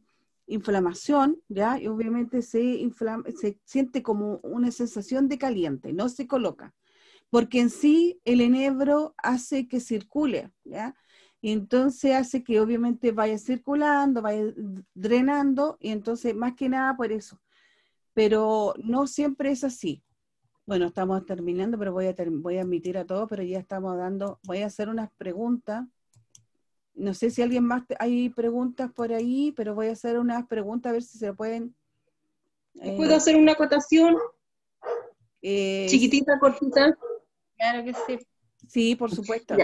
inflamación, ¿ya? Y obviamente se, inflama, se siente como una sensación de caliente, no se coloca, porque en sí el enebro hace que circule, ¿ya? Y entonces hace que obviamente vaya circulando, vaya drenando, y entonces más que nada por eso. Pero no siempre es así. Bueno, estamos terminando, pero voy a, voy a admitir a todos, pero ya estamos dando, voy a hacer unas preguntas no sé si alguien más, hay preguntas por ahí, pero voy a hacer unas preguntas a ver si se pueden. Eh, ¿Puedo hacer una acotación? Eh, Chiquitita, cortita. Claro que sí. Sí, por supuesto.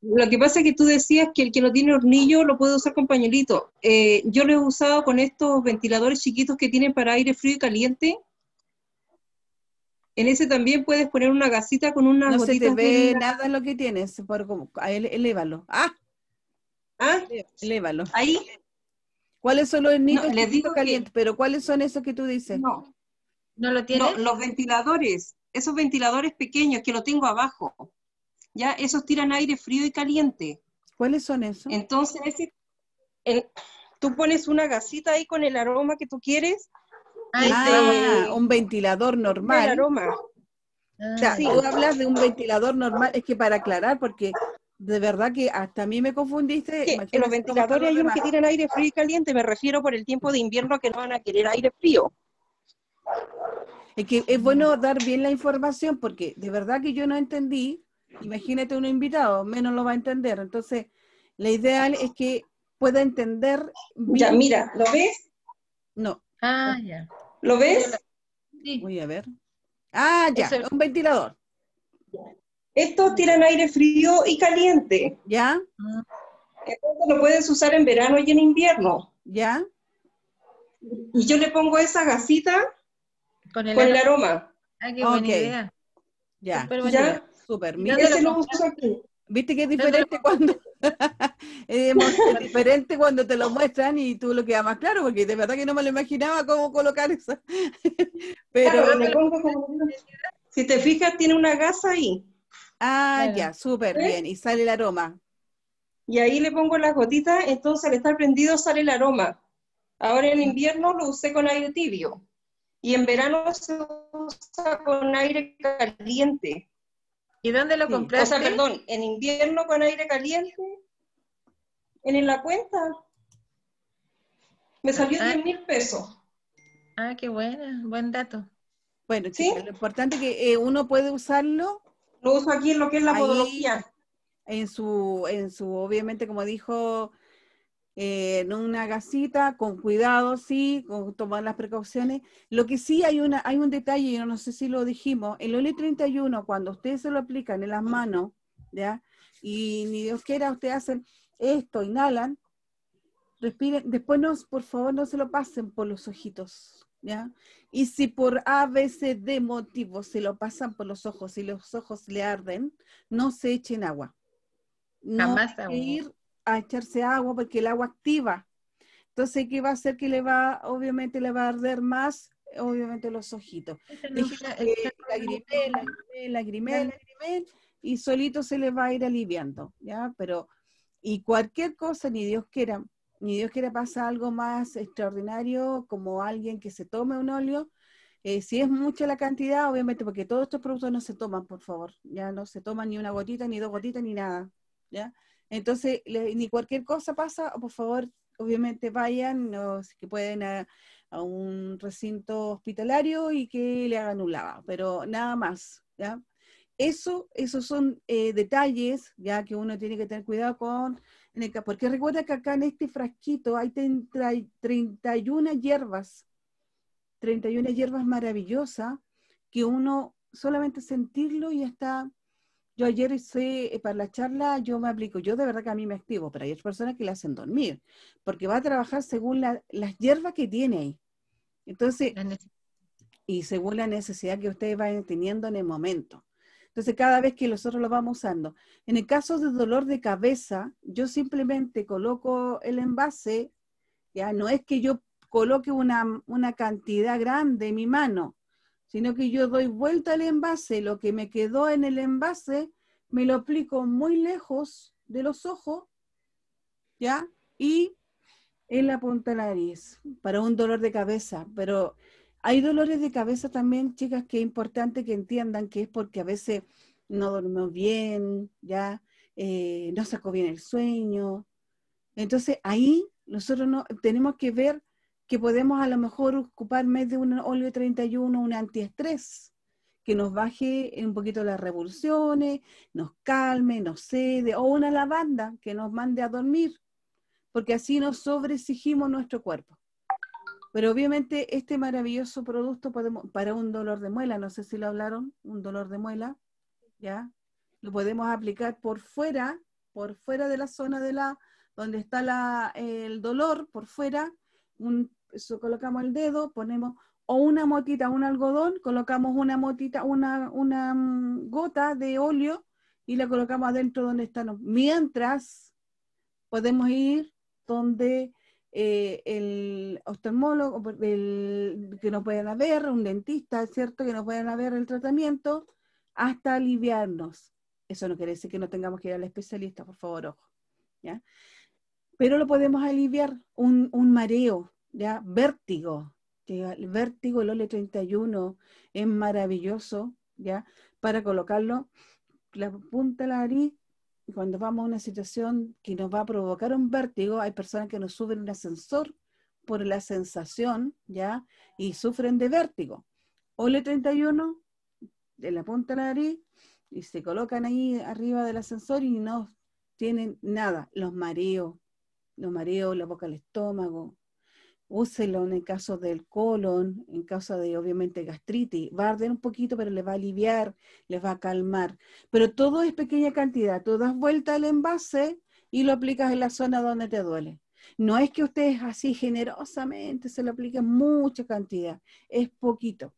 Lo que pasa es que tú decías que el que no tiene hornillo lo puede usar con pañuelito. Eh, yo lo he usado con estos ventiladores chiquitos que tienen para aire frío y caliente. En ese también puedes poner una gasita con una No se te ve de... nada lo que tienes, por, elévalo. ¡Ah! ¿Ah? Elévalo. Ahí. ¿Cuáles son los nidos les digo caliente? Pero ¿cuáles son esos que tú dices? No. ¿No lo tienes? los ventiladores. Esos ventiladores pequeños que lo tengo abajo. Ya, esos tiran aire frío y caliente. ¿Cuáles son esos? Entonces, tú pones una gasita ahí con el aroma que tú quieres. Ah, ah un ventilador normal. El aroma. Ah, o tú hablas de un ventilador normal, es que para aclarar, porque de verdad que hasta a mí me confundiste. Que en los ventiladores hay unos que tienen aire frío y caliente, me refiero por el tiempo de invierno que no van a querer aire frío. Es que es bueno dar bien la información porque de verdad que yo no entendí, imagínate un invitado, menos lo va a entender. Entonces, la ideal es que pueda entender. Bien. Ya, mira, ¿lo ves? No. Ah, ya. ¿Lo ves? Sí. Voy a ver. Ah, ya, un ventilador. Estos tiran aire frío y caliente. ¿Ya? Entonces lo puedes usar en verano y en invierno. ¿Ya? Y yo le pongo esa gasita con el, aroma. Ah, qué buena idea. Ya. ¿Ya? ¿Viste que es diferente cuando [laughs] diferente cuando te lo muestran y tú lo quedas más claro? Porque de verdad que no me lo imaginaba cómo colocar eso. [laughs] Pero pongo como... si te fijas, tiene una gasa ahí. Ah, ya, súper bien. Y sale el aroma. Y ahí le pongo las gotitas, entonces al estar prendido sale el aroma. Ahora en invierno lo usé con aire tibio y en verano se usa con aire caliente. ¿Y dónde lo compraste? O perdón, en invierno con aire caliente, en, la cuenta. Me salió 10.000 ah. mil pesos. Ah, qué buena, buen dato. Bueno, ¿Sí? lo importante es que eh, uno puede usarlo lo uso aquí en lo que es la podología. En su, en su, obviamente, como dijo, eh, en una gasita, con cuidado, sí, con tomar las precauciones. Lo que sí hay, una, hay un detalle, yo no sé si lo dijimos, el OLE 31, cuando ustedes se lo aplican en las manos, ¿ya? Y ni Dios quiera, ustedes hacen esto, inhalan, respiren, después no, por favor, no se lo pasen por los ojitos, ¿ya? Y si por A, B, motivos se lo pasan por los ojos y los ojos le arden, no se echen agua. No Jamás hay ir a echarse agua porque el agua activa. Entonces, ¿qué va a hacer? Que le va, obviamente, le va a arder más, obviamente, los ojitos. Lagrimel, eh, lagrimel, lagrimel, y solito se le va a ir aliviando, ¿ya? Pero, y cualquier cosa, ni Dios quiera, ni Dios quiera pasa algo más extraordinario como alguien que se tome un óleo. Eh, si es mucha la cantidad, obviamente, porque todos estos productos no se toman, por favor, ya no se toman ni una gotita, ni dos gotitas, ni nada, ¿ya? Entonces, ni cualquier cosa pasa, por favor, obviamente vayan, o si que pueden, a, un recinto hospitalario y que le hagan un lavado, pero nada más, ¿ya? Eso, esos son eh, detalles, ya que uno tiene que tener cuidado con porque recuerda que acá en este frasquito hay 31 hierbas, 31 hierbas maravillosas que uno solamente sentirlo y está... Yo ayer hice, eh, para la charla, yo me aplico, yo de verdad que a mí me activo, pero hay otras personas que le hacen dormir, porque va a trabajar según las hierbas que tiene ahí. Entonces, y según la necesidad que ustedes vayan teniendo en el momento. Entonces, cada vez que nosotros lo vamos usando. En el caso de dolor de cabeza, yo simplemente coloco el envase, ya no es que yo coloque una, cantidad grande en mi mano, sino que yo doy vuelta al envase, lo que me quedó en el envase, me lo aplico muy lejos de los ojos, ¿ya? Y en la punta de la nariz, para un dolor de cabeza, pero hay dolores de cabeza también, chicas, que es importante que entiendan que es porque a veces no dormimos bien, ya eh, no sacó bien el sueño. Entonces ahí nosotros tenemos que ver que podemos a lo mejor ocupar más de un óleo 31, un antiestrés, que nos baje un poquito las revoluciones, nos calme, nos cede, o una lavanda que nos mande a dormir, porque así nos sobreexigimos nuestro cuerpo. Pero obviamente este maravilloso producto podemos, para un dolor de muela, no sé si lo hablaron, un dolor de muela, ¿ya? Lo podemos aplicar por fuera, por fuera de la zona de la, donde está el dolor, por fuera, un, colocamos el dedo, ponemos o una motita, un algodón, colocamos una motita, una, una mm, gota de óleo y la colocamos adentro donde está. Mientras podemos ir donde eh, el oftalmólogo, que no pueden haber, un dentista, ¿cierto? Que no pueden haber el tratamiento hasta aliviarnos. Eso no quiere decir que no tengamos que ir al especialista, por favor, ojo. Pero lo podemos aliviar, un, mareo, ¿ya? Vértigo. El vértigo, el OLE31 es maravilloso, ¿ya? Para colocarlo la punta de la nariz cuando vamos a una situación que nos va a provocar un vértigo, hay personas que nos suben un ascensor por la sensación, ¿ya? Y sufren de vértigo. le 31 de la punta de la nariz, y se colocan ahí arriba del ascensor y no tienen nada. Los mareos, los mareos, la boca al estómago, úselo en el caso del colon, en caso de obviamente gastritis. Va a arder un poquito, pero les va a aliviar, les va a calmar. Pero todo es pequeña cantidad. Tú das vuelta al envase y lo aplicas en la zona donde te duele. No es que ustedes así generosamente se lo apliquen mucha cantidad, es poquito,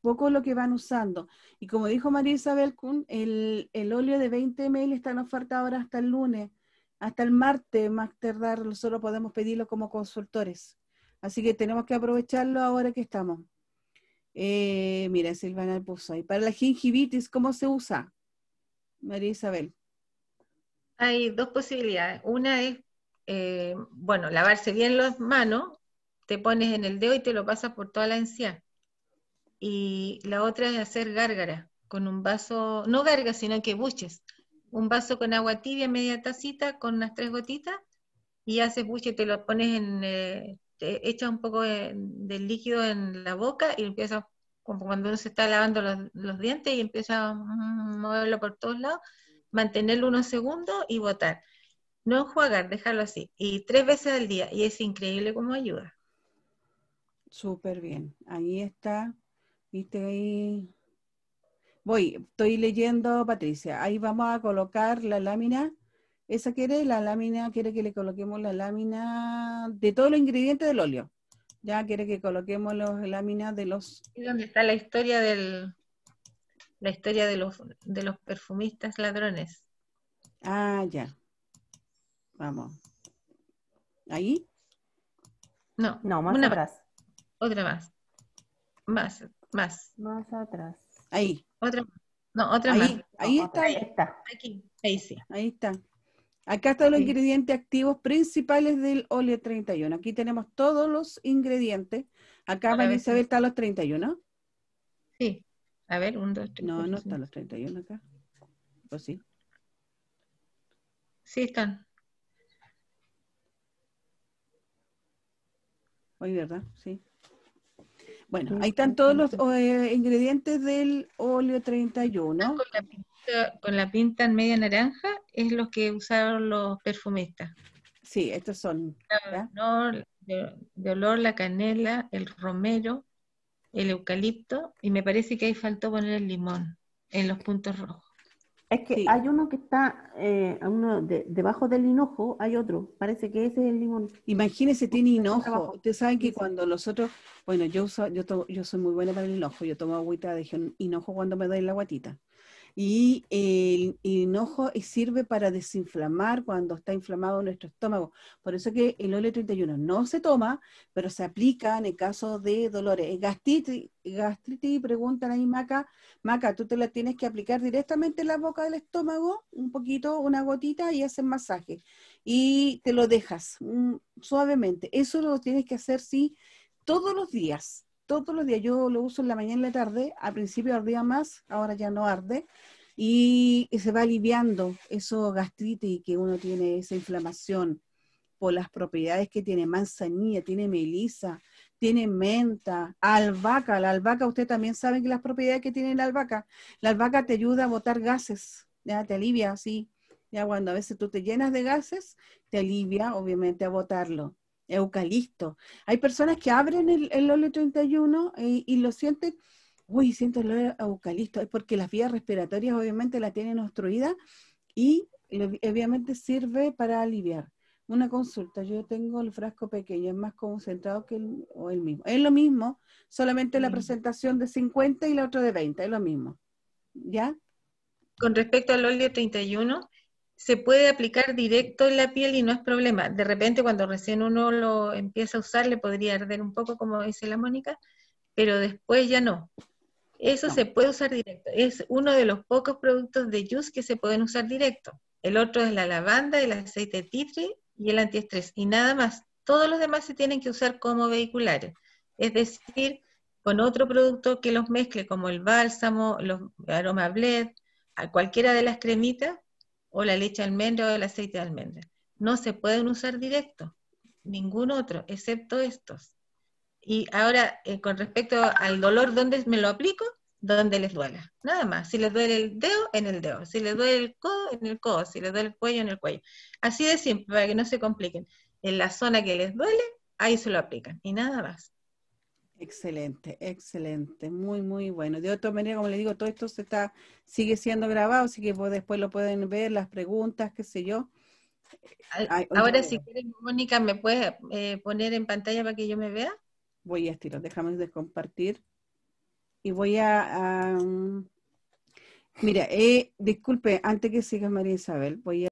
poco lo que van usando. Y como dijo María Isabel Kuhn, el, el óleo de 20 ml está en oferta ahora hasta el lunes, hasta el martes, más tardar, solo podemos pedirlo como consultores. Así que tenemos que aprovecharlo ahora que estamos. Eh, mira, Silvana puso ahí. Para la gingivitis, ¿cómo se usa? María Isabel. Hay dos posibilidades. Una es, eh, bueno, lavarse bien las manos, te pones en el dedo y te lo pasas por toda la encía. Y la otra es hacer gárgara con un vaso, no gárgara, sino que buches. Un vaso con agua tibia, media tacita, con unas tres gotitas, y haces buche, te lo pones en, eh, echa un poco de, líquido en la boca y empieza, como cuando uno se está lavando los, los dientes y empieza a moverlo por todos lados, mantenerlo unos segundos y botar. No enjuagar, dejarlo así. Y tres veces al día. Y es increíble cómo ayuda. Súper bien. Ahí está. Viste ahí. Voy, estoy leyendo, Patricia. Ahí vamos a colocar la lámina esa quiere la lámina, quiere que le coloquemos la lámina de todos los ingredientes del óleo. Ya quiere que coloquemos las láminas de los... ¿Y dónde está la historia del... La historia de los, de los perfumistas ladrones. Ah, ya. Vamos. ¿Ahí? No. No, más atrás. Otra más. Más, más. Más atrás. Ahí. Otra No, otra más. Ahí está. Ahí está. Aquí. Ahí sí. Ahí está. Acá están los ingredientes activos principales del óleo 31. Aquí tenemos todos los ingredientes. Acá, Vanessa, ver están los 31. Sí. A ver, un, dos, tres. No, no están los 31 acá. ¿O sí? Sí están. Hoy, ¿verdad? Sí. Bueno, ahí están todos los eh, ingredientes del óleo 31. con con la pinta en media naranja es los que usaron los perfumistas. Sí, estos son. de, olor, la canela, el romero, el eucalipto, y me parece que ahí faltó poner el limón en los puntos rojos. Es que hay uno que está eh, uno debajo del hinojo, hay otro, parece que ese es el limón. Imagínense, tiene hinojo. Ustedes saben que cuando otros bueno, yo uso, yo, yo soy muy buena para el hinojo, yo tomo agüita de hinojo cuando me doy la guatita. Y el, enojo hinojo sirve para desinflamar cuando está inflamado nuestro estómago. Por eso que el óleo 31 no se toma, pero se aplica en el caso de dolores. Gastritis, gastritis preguntan ahí Maca, Maca, tú te la tienes que aplicar directamente en la boca del estómago, un poquito, una gotita y haces masaje. Y te lo dejas mm, suavemente. Eso lo tienes que hacer, sí, todos los días todos los días. Yo lo uso en la mañana y en la tarde. Al principio ardía más, ahora ya no arde. Y, se va aliviando eso gastritis que uno tiene, esa inflamación, por las propiedades que tiene manzanilla, tiene melisa, tiene menta, albahaca. La albahaca, usted también saben que las propiedades que tiene la albahaca. La albahaca te ayuda a botar gases, ya te alivia sí. Ya cuando a veces tú te llenas de gases, te alivia, obviamente, a botarlo. Eucalisto. Hay personas que abren el, óleo 31 y, lo sienten, uy, siento el óleo es porque las vías respiratorias obviamente la tienen obstruida y obviamente sirve para aliviar. Una consulta, yo tengo el frasco pequeño, es más concentrado que el, el mismo. Es lo mismo, solamente la mm. presentación de 50 y la otra de 20, es lo mismo. ¿Ya? Con respecto al óleo 31, se puede aplicar directo en la piel y no es problema. De repente cuando recién uno lo empieza a usar le podría arder un poco, como dice la Mónica, pero después ya no. Eso se puede usar directo. Es uno de los pocos productos de Juice que se pueden usar directo. El otro es la lavanda, el aceite de titri y el antiestrés. Y nada más. Todos los demás se tienen que usar como vehiculares. Es decir, con otro producto que los mezcle, como el bálsamo, los aroma bled, a cualquiera de las cremitas, o la leche de almendra o el aceite de almendra. No se pueden usar directo. ningún otro, excepto estos. Y ahora, eh, con respecto al dolor, ¿dónde me lo aplico? Donde les duela, nada más. Si les duele el dedo, en el dedo. Si les duele el codo, en el codo. Si les duele el cuello, en el cuello. Así de simple, para que no se compliquen. En la zona que les duele, ahí se lo aplican y nada más. Excelente, excelente, muy, muy bueno. De otra manera, como le digo, todo esto se está, sigue siendo grabado, así que después lo pueden ver, las preguntas, qué sé yo. Ahora, si quieres, Mónica, ¿me puedes eh, poner en pantalla para que yo me vea? Voy a estirar, déjame descompartir. Y voy a... Mm, mira, eh, disculpe, antes que sigas, María Isabel, voy a...